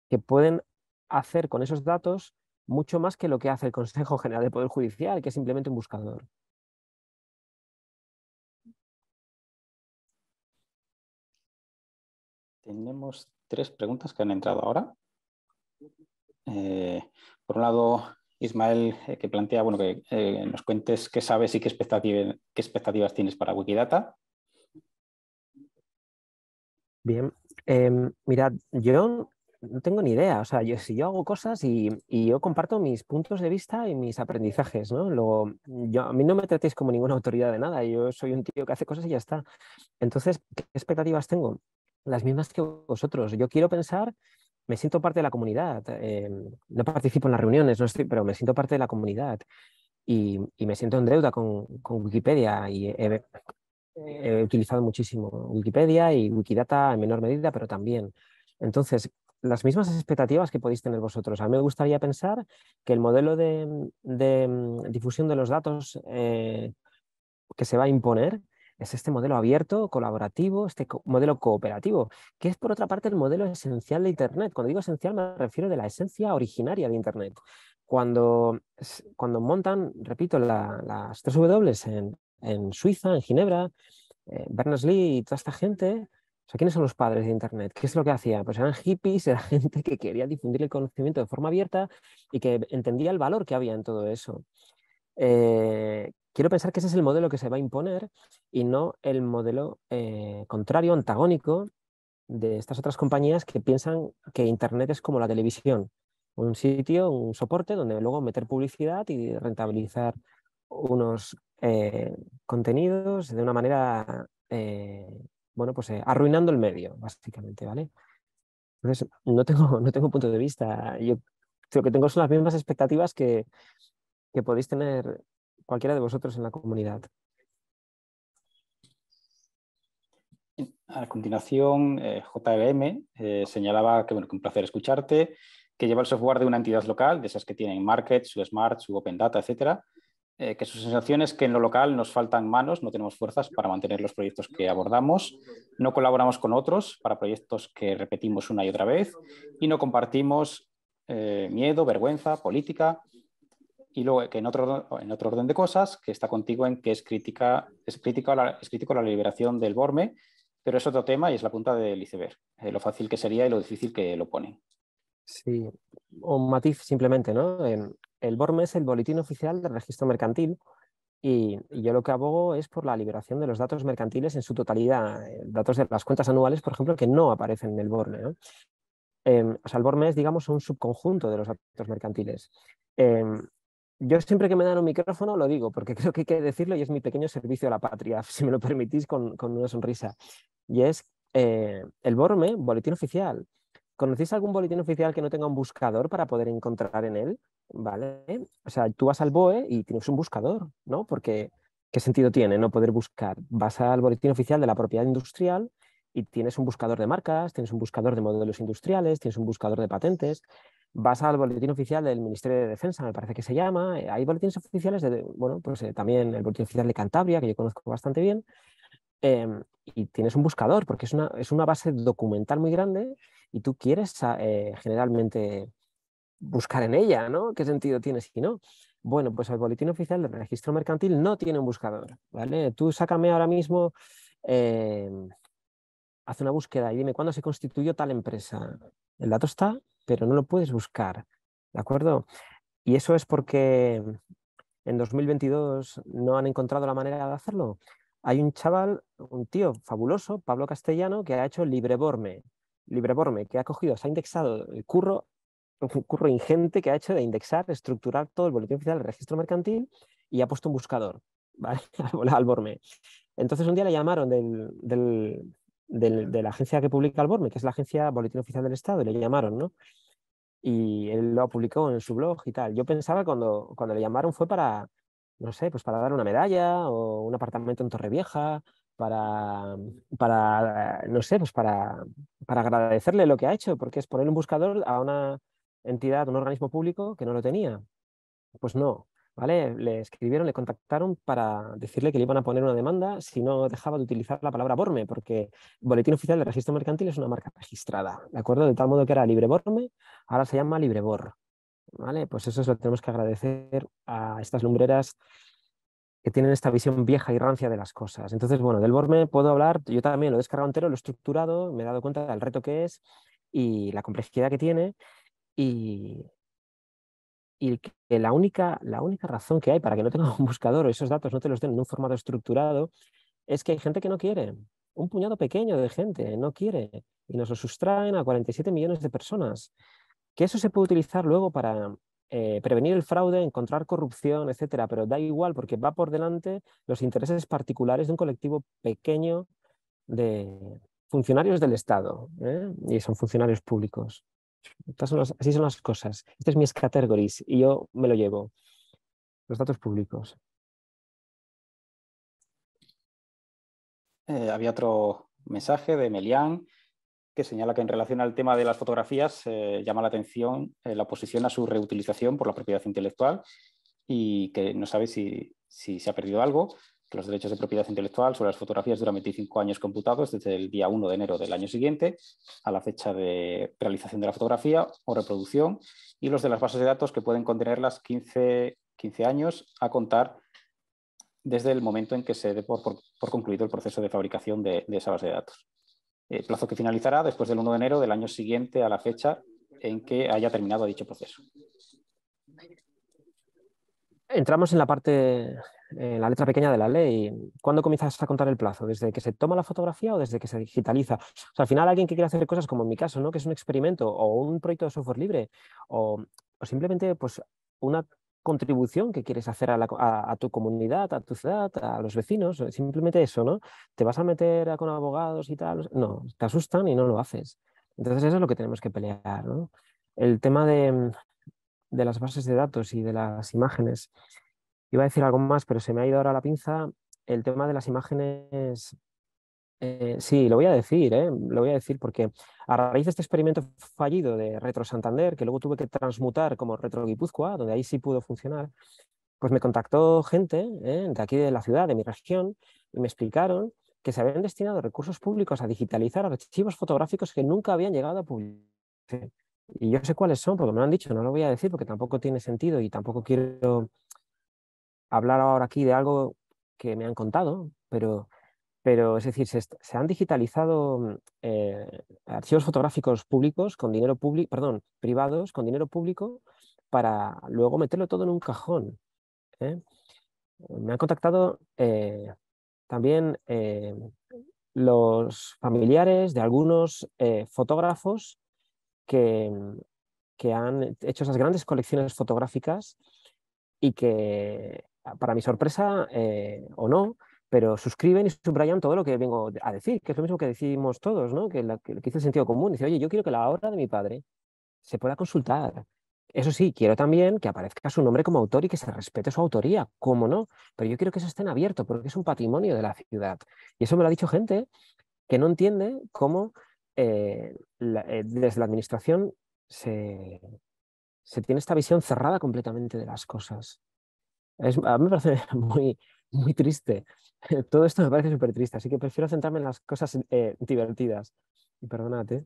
que pueden hacer con esos datos mucho más que lo que hace el Consejo General de Poder Judicial, que es simplemente un buscador. Tenemos tres preguntas que han entrado ahora. Eh, por un lado, Ismael, eh, que plantea bueno, que eh, nos cuentes qué sabes y qué, qué expectativas tienes para Wikidata. Bien, em, mirad, yo no tengo ni idea. O sea, yo, si yo hago cosas y, yo comparto mis puntos de vista y mis aprendizajes, ¿no? yo, a mí no me tratéis como ninguna autoridad de nada. Yo soy un tío que hace cosas y ya está. Entonces, ¿qué expectativas tengo? Las mismas que vosotros. Yo quiero pensar me siento parte de la comunidad. Em, no participo en las reuniones, no estoy, pero me siento parte de la comunidad. Y, me siento en deuda con, Wikipedia. Y he, utilizado muchísimo Wikipedia y Wikidata en menor medida, pero también. Entonces, las mismas expectativas que podéis tener vosotros. A mí me gustaría pensar que el modelo de, em, difusión de los datos eh, que se va a imponer es este modelo abierto, colaborativo, este modelo cooperativo, que es por otra parte el modelo esencial de Internet. Cuando digo esencial me refiero de la esencia originaria de Internet. Cuando, cuando montan, repito, las tres W en, Suiza, en Ginebra, eh, Berners-Lee y toda esta gente, o sea, ¿quiénes son los padres de Internet? ¿Qué es lo que hacían? Pues eran hippies, era gente que quería difundir el conocimiento de forma abierta y que entendía el valor que había en todo eso. Eh, Quiero pensar que ese es el modelo que se va a imponer y no el modelo eh, contrario, antagónico, de estas otras compañías que piensan que Internet es como la televisión, un sitio, un soporte donde luego meter publicidad y rentabilizar unos eh, contenidos de una manera, eh, bueno, pues arruinando el medio, básicamente, ¿vale? Entonces, no tengo, no tengo punto de vista. Yo lo que tengo son las mismas expectativas que, que podéis tener cualquiera de vosotros en la comunidad. A continuación, eh, JLM eh, señalaba que, bueno, un placer escucharte, que lleva el software de una entidad local, de esas que tienen Market, su Smart, su Open Data, etcétera, eh, que su sensación es que en lo local nos faltan manos, no tenemos fuerzas para mantener los proyectos que abordamos, no colaboramos con otros para proyectos que repetimos una y otra vez y no compartimos miedo, vergüenza, política, y luego que en otro, en otro orden de cosas, que está contigo en que es crítica, es crítica es crítico la liberación del Borme, pero es otro tema y es la punta del iceberg, eh, lo fácil que sería y lo difícil que lo ponen. Sí, un matiz simplemente, ¿no? El Borme es el boletín oficial del registro mercantil y, yo lo que abogo es por la liberación de los datos mercantiles en su totalidad, eh, datos de las cuentas anuales, por ejemplo, que no aparecen en el Borme, ¿no? Em, o sea, el Borme es, digamos, un subconjunto de los datos mercantiles. Em, yo siempre que me dan un micrófono lo digo, porque creo que hay que decirlo y es mi pequeño servicio a la patria, si me lo permitís con, una sonrisa. Y es eh, el Borme, boletín oficial. ¿Conocéis algún boletín oficial que no tenga un buscador para poder encontrar en él? ¿Vale? O sea, tú vas al BOE y tienes un buscador, ¿no? Porque ¿qué sentido tiene no poder buscar? Vas al boletín oficial de la propiedad industrial y tienes un buscador de marcas, tienes un buscador de modelos industriales, tienes un buscador de patentes vas al boletín oficial del Ministerio de Defensa, me parece que se llama, eh, hay boletines oficiales, de, bueno, pues eh, también el boletín oficial de Cantabria, que yo conozco bastante bien, em, y tienes un buscador, porque es una, base documental muy grande y tú quieres eh, generalmente buscar en ella, ¿no? ¿Qué sentido tiene si no? Bueno, pues el boletín oficial del registro mercantil no tiene un buscador, ¿vale? Tú sácame ahora mismo em, haz una búsqueda y dime cuándo se constituyó tal empresa. El dato está, pero no lo puedes buscar, ¿de acuerdo? Y eso es porque en 2022 no han encontrado la manera de hacerlo. Hay un chaval, un tío fabuloso, Pablo Castellano, que ha hecho LibreBorme, LibreBorme, que ha cogido, se ha indexado el curro, un curro ingente que ha hecho de indexar, estructurar todo el boletín oficial del registro mercantil y ha puesto un buscador, ¿vale? al, Borme. Entonces un día le llamaron del, de la agencia que publica el BORME, que es la agencia Boletín Oficial del Estado, y le llamaron, ¿no? Y él lo publicó en su blog y tal. Yo pensaba cuando, cuando le llamaron fue para, no sé, pues para dar una medalla o un apartamento en Torrevieja, para, para no sé, pues para, para agradecerle lo que ha hecho, porque es poner un buscador a una entidad, un organismo público que no lo tenía. Pues no, ¿vale? Le escribieron, le contactaron para decirle que le iban a poner una demanda si no dejaba de utilizar la palabra BORME, porque Boletín Oficial de Registro Mercantil es una marca registrada, ¿de acuerdo? De tal modo que era Libre BORME, ahora se llama libre LibreBOR, ¿vale? Pues eso es lo que tenemos que agradecer a estas lumbreras que tienen esta visión vieja y rancia de las cosas. Entonces, bueno, del BORME puedo hablar, yo también lo he descargado entero, lo he estructurado, me he dado cuenta del reto que es y la complejidad que tiene y y que la única, la única razón que hay para que no tenga un buscador o esos datos no te los den en un formato estructurado es que hay gente que no quiere, un puñado pequeño de gente no quiere y nos lo sustraen a 47 millones de personas. Que eso se puede utilizar luego para eh, prevenir el fraude, encontrar corrupción, etcétera, pero da igual porque va por delante los intereses particulares de un colectivo pequeño de funcionarios del Estado ¿eh? y son funcionarios públicos así son las cosas. Este es mi categories y yo me lo llevo. Los datos públicos. Eh, había otro mensaje de Melian que señala que en relación al tema de las fotografías eh, llama la atención eh, la oposición a su reutilización por la propiedad intelectual y que no sabe si se ha perdido algo los derechos de propiedad intelectual sobre las fotografías duran 25 años computados desde el día 1 de enero del año siguiente a la fecha de realización de la fotografía o reproducción y los de las bases de datos que pueden contenerlas 15, 15 años a contar desde el momento en que se dé por, concluido el proceso de fabricación de, esa base de datos. El eh, plazo que finalizará después del 1 de enero del año siguiente a la fecha en que haya terminado dicho proceso entramos en la parte en eh, la letra pequeña de la ley. ¿Cuándo comienzas a contar el plazo? ¿Desde que se toma la fotografía o desde que se digitaliza? al final alguien que quiere hacer cosas como en mi caso, ¿no? que es un experimento o un proyecto de software libre o, simplemente pues, una contribución que quieres hacer a, tu comunidad, a tu ciudad, a los vecinos, simplemente eso, ¿no? ¿Te vas a meter con abogados y tal? No, te asustan y no lo haces. Entonces eso es lo que tenemos que pelear, El tema de las bases de datos y de las imágenes Iba a decir algo más, pero se me ha ido ahora la pinza. El tema de las imágenes eh, sí, lo voy a decir, eh, lo voy a decir porque a raíz de este experimento fallido de Retro Santander, que luego tuve que transmutar como Retro Guipúzcoa, donde ahí sí pudo funcionar, pues me contactó gente ¿eh? de aquí de la ciudad, de mi región, y me explicaron que se habían destinado recursos públicos a digitalizar archivos fotográficos que nunca habían llegado a publicar. Y yo sé cuáles son, porque me lo han dicho, no lo voy a decir porque tampoco tiene sentido y tampoco quiero hablar ahora aquí de algo que me han contado, pero, pero es decir, se, han digitalizado mm, eh, archivos fotográficos públicos con dinero público, perdón, privados con dinero público para luego meterlo todo en un cajón. ¿eh? Me han contactado eh, también los familiares de algunos fotógrafos que, mm, que han hecho esas grandes colecciones fotográficas y que para mi sorpresa eh, o no, pero suscriben y subrayan todo lo que vengo a decir, que es lo mismo que decimos todos, ¿no? que, la, que el sentido común. Dice, oye, yo quiero que la obra de mi padre se pueda consultar. Eso sí, quiero también que aparezca su nombre como autor y que se respete su autoría, ¿cómo no? Pero yo quiero que eso esté abierto porque es un patrimonio de la ciudad. Y eso me lo ha dicho gente que no entiende cómo eh, eh, desde la administración se tiene esta visión cerrada completamente de las cosas a mí me parece muy, muy triste. Todo esto me parece súper triste, así que prefiero centrarme en las cosas eh, divertidas. Y perdónate.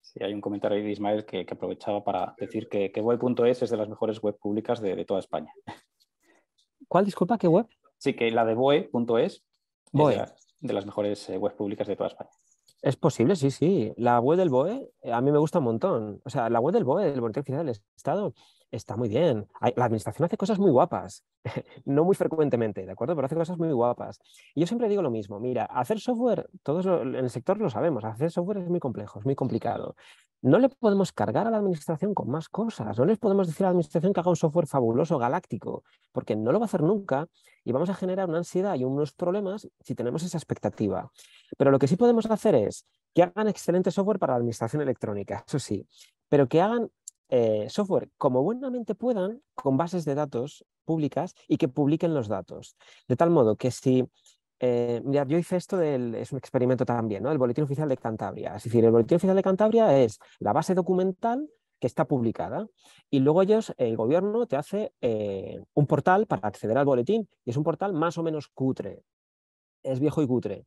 Sí, hay un comentario ahí de Ismael que, aprovechaba para decir que, que es de las mejores web públicas de, toda España. ¿Cuál? Disculpa, ¿qué web? Sí, que la de boe.es Es de, de, las mejores eh, web públicas de toda España. Es posible, sí, sí. La web del BOE eh, a mí me gusta un montón. O sea, la web del BOE, del Boletín Oficial del Estado, está muy bien. La administración hace cosas muy guapas, no muy frecuentemente, ¿de acuerdo? Pero hace cosas muy guapas. Y yo siempre digo lo mismo, mira, hacer software, todos en el sector lo sabemos, hacer software es muy complejo, es muy complicado. No le podemos cargar a la administración con más cosas, no les podemos decir a la administración que haga un software fabuloso, galáctico, porque no lo va a hacer nunca y vamos a generar una ansiedad y unos problemas si tenemos esa expectativa. Pero lo que sí podemos hacer es que hagan excelente software para la administración electrónica, eso sí, pero que hagan eh, software como buenamente puedan con bases de datos públicas y que publiquen los datos. De tal modo que si eh, yo hice esto, es un experimento también, ¿no? El Boletín Oficial de Cantabria. Es decir, el Boletín Oficial de Cantabria es la base documental que está publicada y luego ellos, el gobierno te hace eh, un portal para acceder al boletín y es un portal más o menos cutre, es viejo y cutre.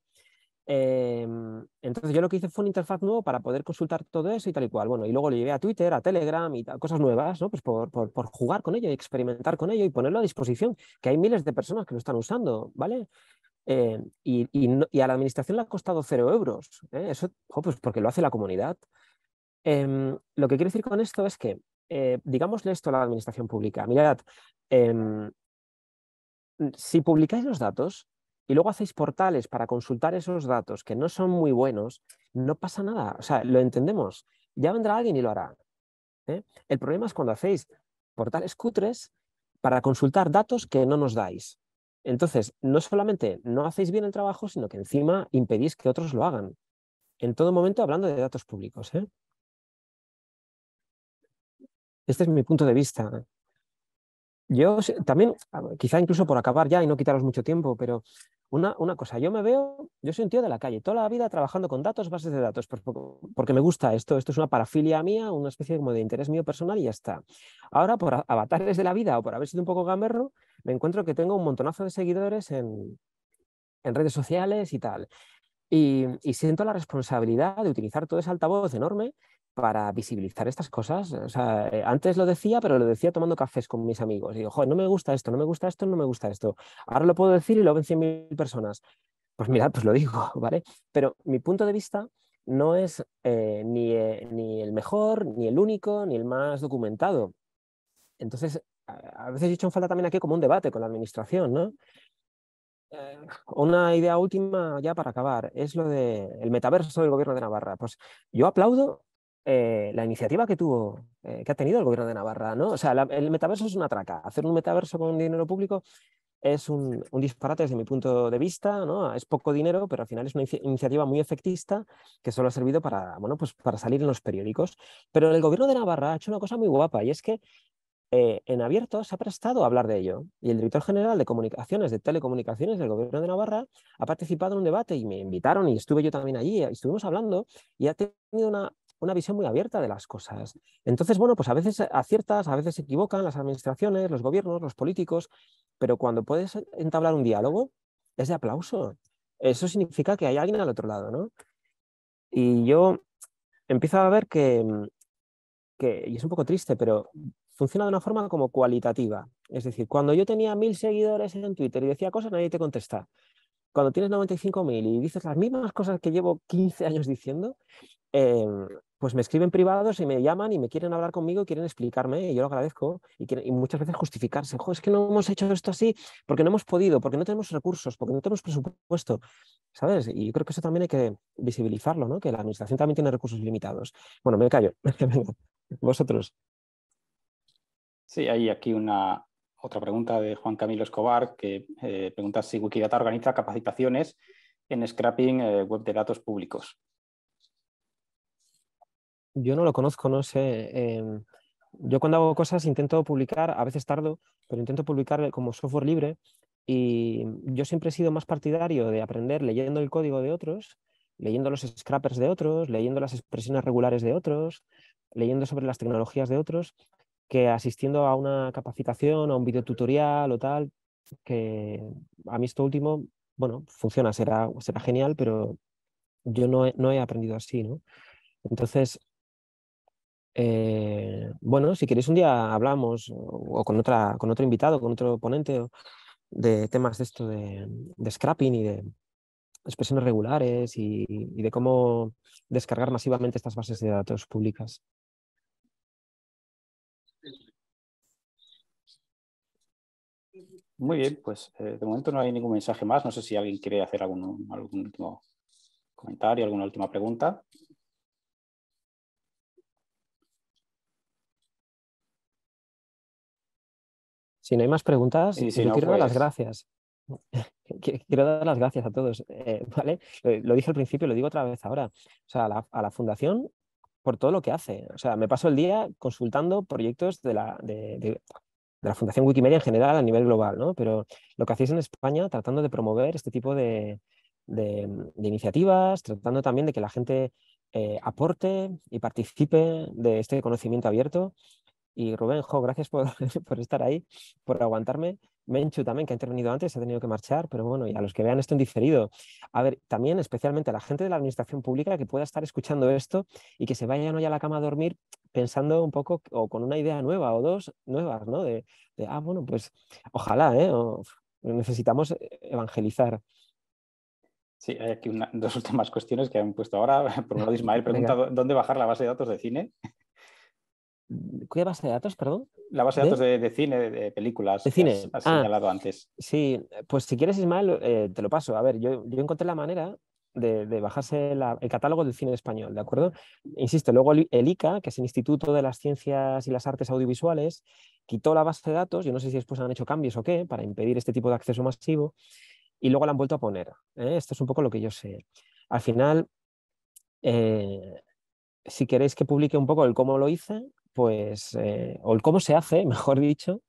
Em, entonces yo lo que hice fue una interfaz nuevo para poder consultar todo eso y tal y cual. Bueno, y luego lo llevé a Twitter, a Telegram y cosas nuevas, ¿no? Pues por, jugar con ello y experimentar con ello y ponerlo a disposición, que hay miles de personas que lo están usando, ¿vale? Em, y, a la administración le ha costado cero euros. ¿eh? Eso, pues porque lo hace la comunidad. Em, lo que quiero decir con esto es que, eh, digámosle esto a la administración pública. Mirad, si publicáis los datos, y luego hacéis portales para consultar esos datos que no son muy buenos, no pasa nada. O sea, lo entendemos. Ya vendrá alguien y lo hará. ¿eh? El problema es cuando hacéis portales cutres para consultar datos que no nos dais. Entonces, no solamente no hacéis bien el trabajo, sino que encima impedís que otros lo hagan. En todo momento hablando de datos públicos. ¿eh? Este es mi punto de vista. Yo también, quizá incluso por acabar ya y no quitaros mucho tiempo, pero una, cosa, yo me veo, yo soy un tío de la calle, toda la vida trabajando con datos, bases de datos, porque me gusta esto, esto es una parafilia mía, una especie como de interés mío personal y ya está. Ahora, por avatares de la vida o por haber sido un poco gamberro, me encuentro que tengo un montonazo de seguidores en, en redes sociales y tal. Y, y, siento la responsabilidad de utilizar todo ese altavoz enorme para visibilizar estas cosas. sea, eh, antes lo decía, pero lo decía tomando cafés con mis amigos. digo, joder, no me gusta esto, no me gusta esto, no me gusta esto. Ahora lo puedo decir y lo ven 100.000 personas. Pues mirad, pues lo digo, ¿vale? Pero mi punto de vista no es eh, eh, ni, el mejor, ni el único, ni el más documentado. Entonces, a veces he hecho falta también aquí como un debate con la administración, ¿no? una idea última ya para acabar, es lo del el metaverso del gobierno de Navarra. Pues yo aplaudo eh, la iniciativa que tuvo, eh, que ha tenido el gobierno de Navarra, ¿no? O sea, el metaverso es una traca. Hacer un metaverso con dinero público es un, disparate desde mi punto de vista, ¿no? Es poco dinero, pero al final es una iniciativa muy efectista que solo ha servido para, bueno, pues para salir en los periódicos. Pero el gobierno de Navarra ha hecho una cosa muy guapa y es que eh, en abierto se ha prestado a hablar de ello. Y el director general de comunicaciones, de telecomunicaciones del gobierno de Navarra, ha participado en un debate y me invitaron y estuve yo también allí, y estuvimos hablando y ha tenido una una visión muy abierta de las cosas. Entonces, bueno, pues a veces aciertas, a veces se equivocan las administraciones, los gobiernos, los políticos, pero cuando puedes entablar un diálogo, es de aplauso. Eso significa que hay alguien al otro lado, ¿no? Y yo empiezo a ver que, y es un poco triste, pero funciona de una forma como cualitativa. Es decir, cuando yo tenía mil seguidores en Twitter y decía cosas, nadie te contesta. Cuando tienes 95.000 y dices las mismas cosas que llevo 15 años diciendo, eh, pues me escriben privados y me llaman y me quieren hablar conmigo, quieren explicarme y yo lo agradezco y, muchas veces justificarse. es que no hemos hecho esto así porque no hemos podido, porque no tenemos recursos, porque no tenemos presupuesto. ¿Sabes? Y yo creo que eso también hay que visibilizarlo, ¿no? Que la administración también tiene recursos limitados. Bueno, me callo. vosotros. Sí, hay aquí una otra pregunta de Juan Camilo Escobar que eh, pregunta si Wikidata organiza capacitaciones en scrapping eh, web de datos públicos. Yo no lo conozco, no sé. Em, yo cuando hago cosas intento publicar, a veces tardo, pero intento publicar como software libre y yo siempre he sido más partidario de aprender leyendo el código de otros, leyendo los scrappers de otros, leyendo las expresiones regulares de otros, leyendo sobre las tecnologías de otros, que asistiendo a una capacitación, a un videotutorial o tal, que a mí esto último, bueno, funciona, será, será genial, pero yo no he, no he aprendido así, ¿no? Entonces, eh, bueno, si queréis un día hablamos o, con, otra, con otro invitado, con otro ponente de temas de esto de, scrapping y de expresiones regulares y, de cómo descargar masivamente estas bases de datos públicas. Muy bien, pues eh, de momento no hay ningún mensaje más. No sé si alguien quiere hacer algún, algún último comentario, alguna última pregunta. Si no hay más preguntas, quiero dar las pues gracias. Quiero dar las gracias a todos, eh, ¿vale? Eh, lo, dije al principio, lo digo otra vez ahora. sea, a la, fundación por todo lo que hace. O sea, me paso el día consultando proyectos de la, Fundación Wikimedia en general a nivel global, Pero lo que hacéis en España tratando de promover este tipo de, iniciativas, tratando también de que la gente eh, aporte y participe de este conocimiento abierto, y Rubén, jo, gracias por, estar ahí, por aguantarme. Menchu también, que ha intervenido antes, ha tenido que marchar, pero bueno, y a los que vean esto en diferido. A ver, también especialmente a la gente de la administración pública que pueda estar escuchando esto y que se vayan hoy a la cama a dormir pensando un poco o con una idea nueva o dos nuevas, ¿no? De, ah, bueno, pues ojalá, ¿eh? necesitamos eh, evangelizar. Sí, hay aquí dos últimas cuestiones que han puesto ahora. Por un lado, Ismael pregunta dónde bajar la base de datos de cine. ¿Qué base de datos, perdón? La base de, datos de, cine, de películas. De cine. Has, ah. señalado antes. Sí, pues si quieres, Ismael, eh, te lo paso. A ver, yo, yo encontré la manera de, bajarse el catálogo del cine español, ¿de acuerdo? Insisto, luego el, ICA, que es el Instituto de las Ciencias y las Artes Audiovisuales, quitó la base de datos. Yo no sé si después han hecho cambios o qué para impedir este tipo de acceso masivo. Y luego la han vuelto a poner. ¿eh? Esto es un poco lo que yo sé. Al final. Eh, si queréis que publique un poco el cómo lo hice, pues, eh, o el cómo se hace, mejor dicho,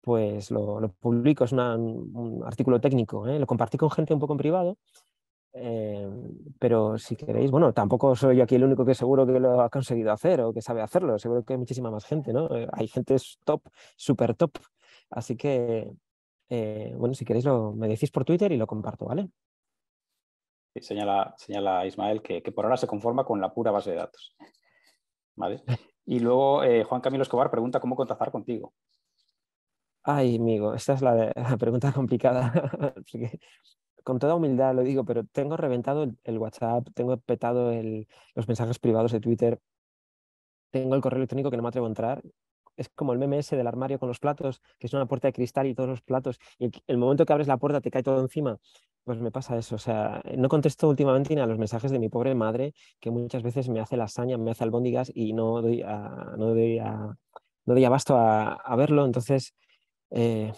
pues lo, publico, es un artículo técnico, ¿eh? lo compartí con gente un poco en privado, eh, pero si queréis, bueno, tampoco soy yo aquí el único que seguro que lo ha conseguido hacer o que sabe hacerlo, seguro que hay muchísima más gente, ¿no? Hay gente top, súper top, así que, bueno, si queréis lo, me decís por Twitter y lo comparto, ¿vale? señala, señala Ismael que, que por ahora se conforma con la pura base de datos. ¿Vale? Y luego eh, Juan Camilo Escobar pregunta cómo contactar contigo. Ay, amigo, esta es la, pregunta complicada. con toda humildad lo digo, pero tengo reventado el, WhatsApp, tengo petado los mensajes privados de Twitter, tengo el correo electrónico que no me atrevo a entrar es como el MMS del armario con los platos, que es una puerta de cristal y todos los platos, y el momento que abres la puerta te cae todo encima. Pues me pasa eso, o sea, no contesto últimamente ni a los mensajes de mi pobre madre, que muchas veces me hace lasaña, me hace albóndigas y no doy, a, no doy, no doy abasto a, verlo. Entonces, eh,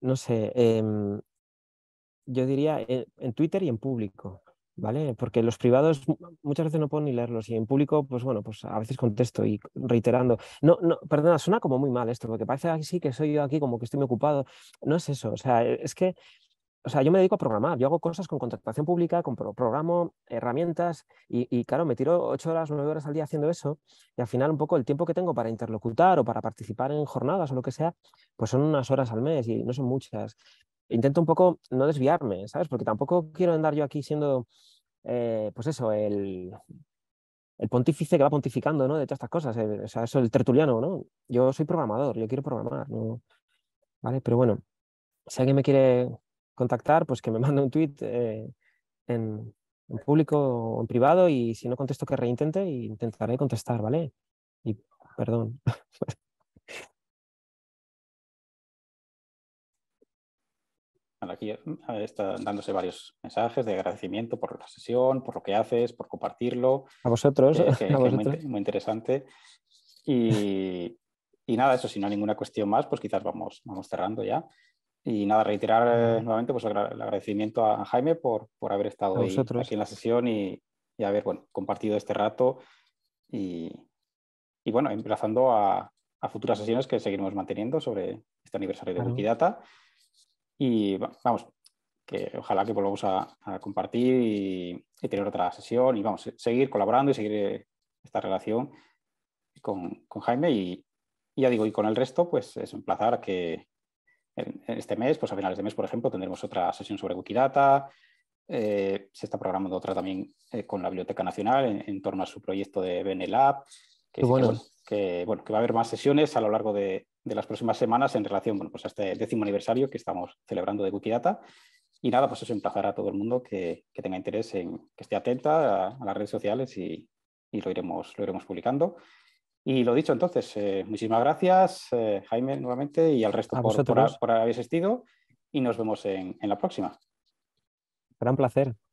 no sé, em, yo diría eh, en Twitter y en público, ¿vale? Porque los privados muchas veces no puedo ni leerlos y en público, pues bueno, pues a veces contesto y reiterando. No, no, perdona, suena como muy mal esto, porque parece sí que soy yo aquí como que estoy muy ocupado. No es eso, o sea, es que, o sea, yo me dedico a programar, yo hago cosas con contratación pública, con programo, herramientas y, y claro, me tiro ocho horas, nueve horas al día haciendo eso y al final un poco el tiempo que tengo para interlocutar o para participar en jornadas o lo que sea, pues son unas horas al mes y no son muchas intento un poco no desviarme, ¿sabes? Porque tampoco quiero andar yo aquí siendo, eh, pues eso, el, pontífice que va pontificando, ¿no? De todas estas cosas, o sea, eso, el tertuliano, ¿no? Yo soy programador, yo quiero programar, ¿no? ¿Vale? Pero bueno, si alguien me quiere contactar, pues que me mande un tweet eh, en, público o en privado y si no contesto que reintente y intentaré contestar, ¿vale? Y perdón. aquí están dándose varios mensajes de agradecimiento por la sesión, por lo que haces, por compartirlo. A vosotros, es ¿eh? muy, interesante. Y, y, nada, eso, si no hay ninguna cuestión más, pues quizás vamos, vamos cerrando ya. Y nada, reiterar eh, nuevamente pues, el agradecimiento a Jaime por, por haber estado hoy, aquí en la sesión y, y haber bueno, compartido este rato. Y, y bueno, emplazando a, futuras sesiones que seguiremos manteniendo sobre este aniversario de Wikidata. Y vamos, que ojalá que volvamos a, compartir y, tener otra sesión y vamos, a seguir colaborando y seguir eh, esta relación con, con Jaime y, ya digo, y con el resto, pues es emplazar que en, este mes, pues a finales de mes, por ejemplo, tendremos otra sesión sobre Wikidata, eh, se está programando otra también eh, con la Biblioteca Nacional en, torno a su proyecto de BNLab, que, bueno, que va a haber más sesiones a lo largo de, de las próximas semanas en relación bueno, pues a este décimo aniversario que estamos celebrando de Wikidata. Y nada, pues eso placer a todo el mundo que, tenga interés en que esté atenta a, las redes sociales y, lo, iremos, lo iremos publicando. Y lo dicho entonces, eh, muchísimas gracias eh, Jaime nuevamente y al resto por, por, por, haber asistido y nos vemos en, en la próxima. Gran placer.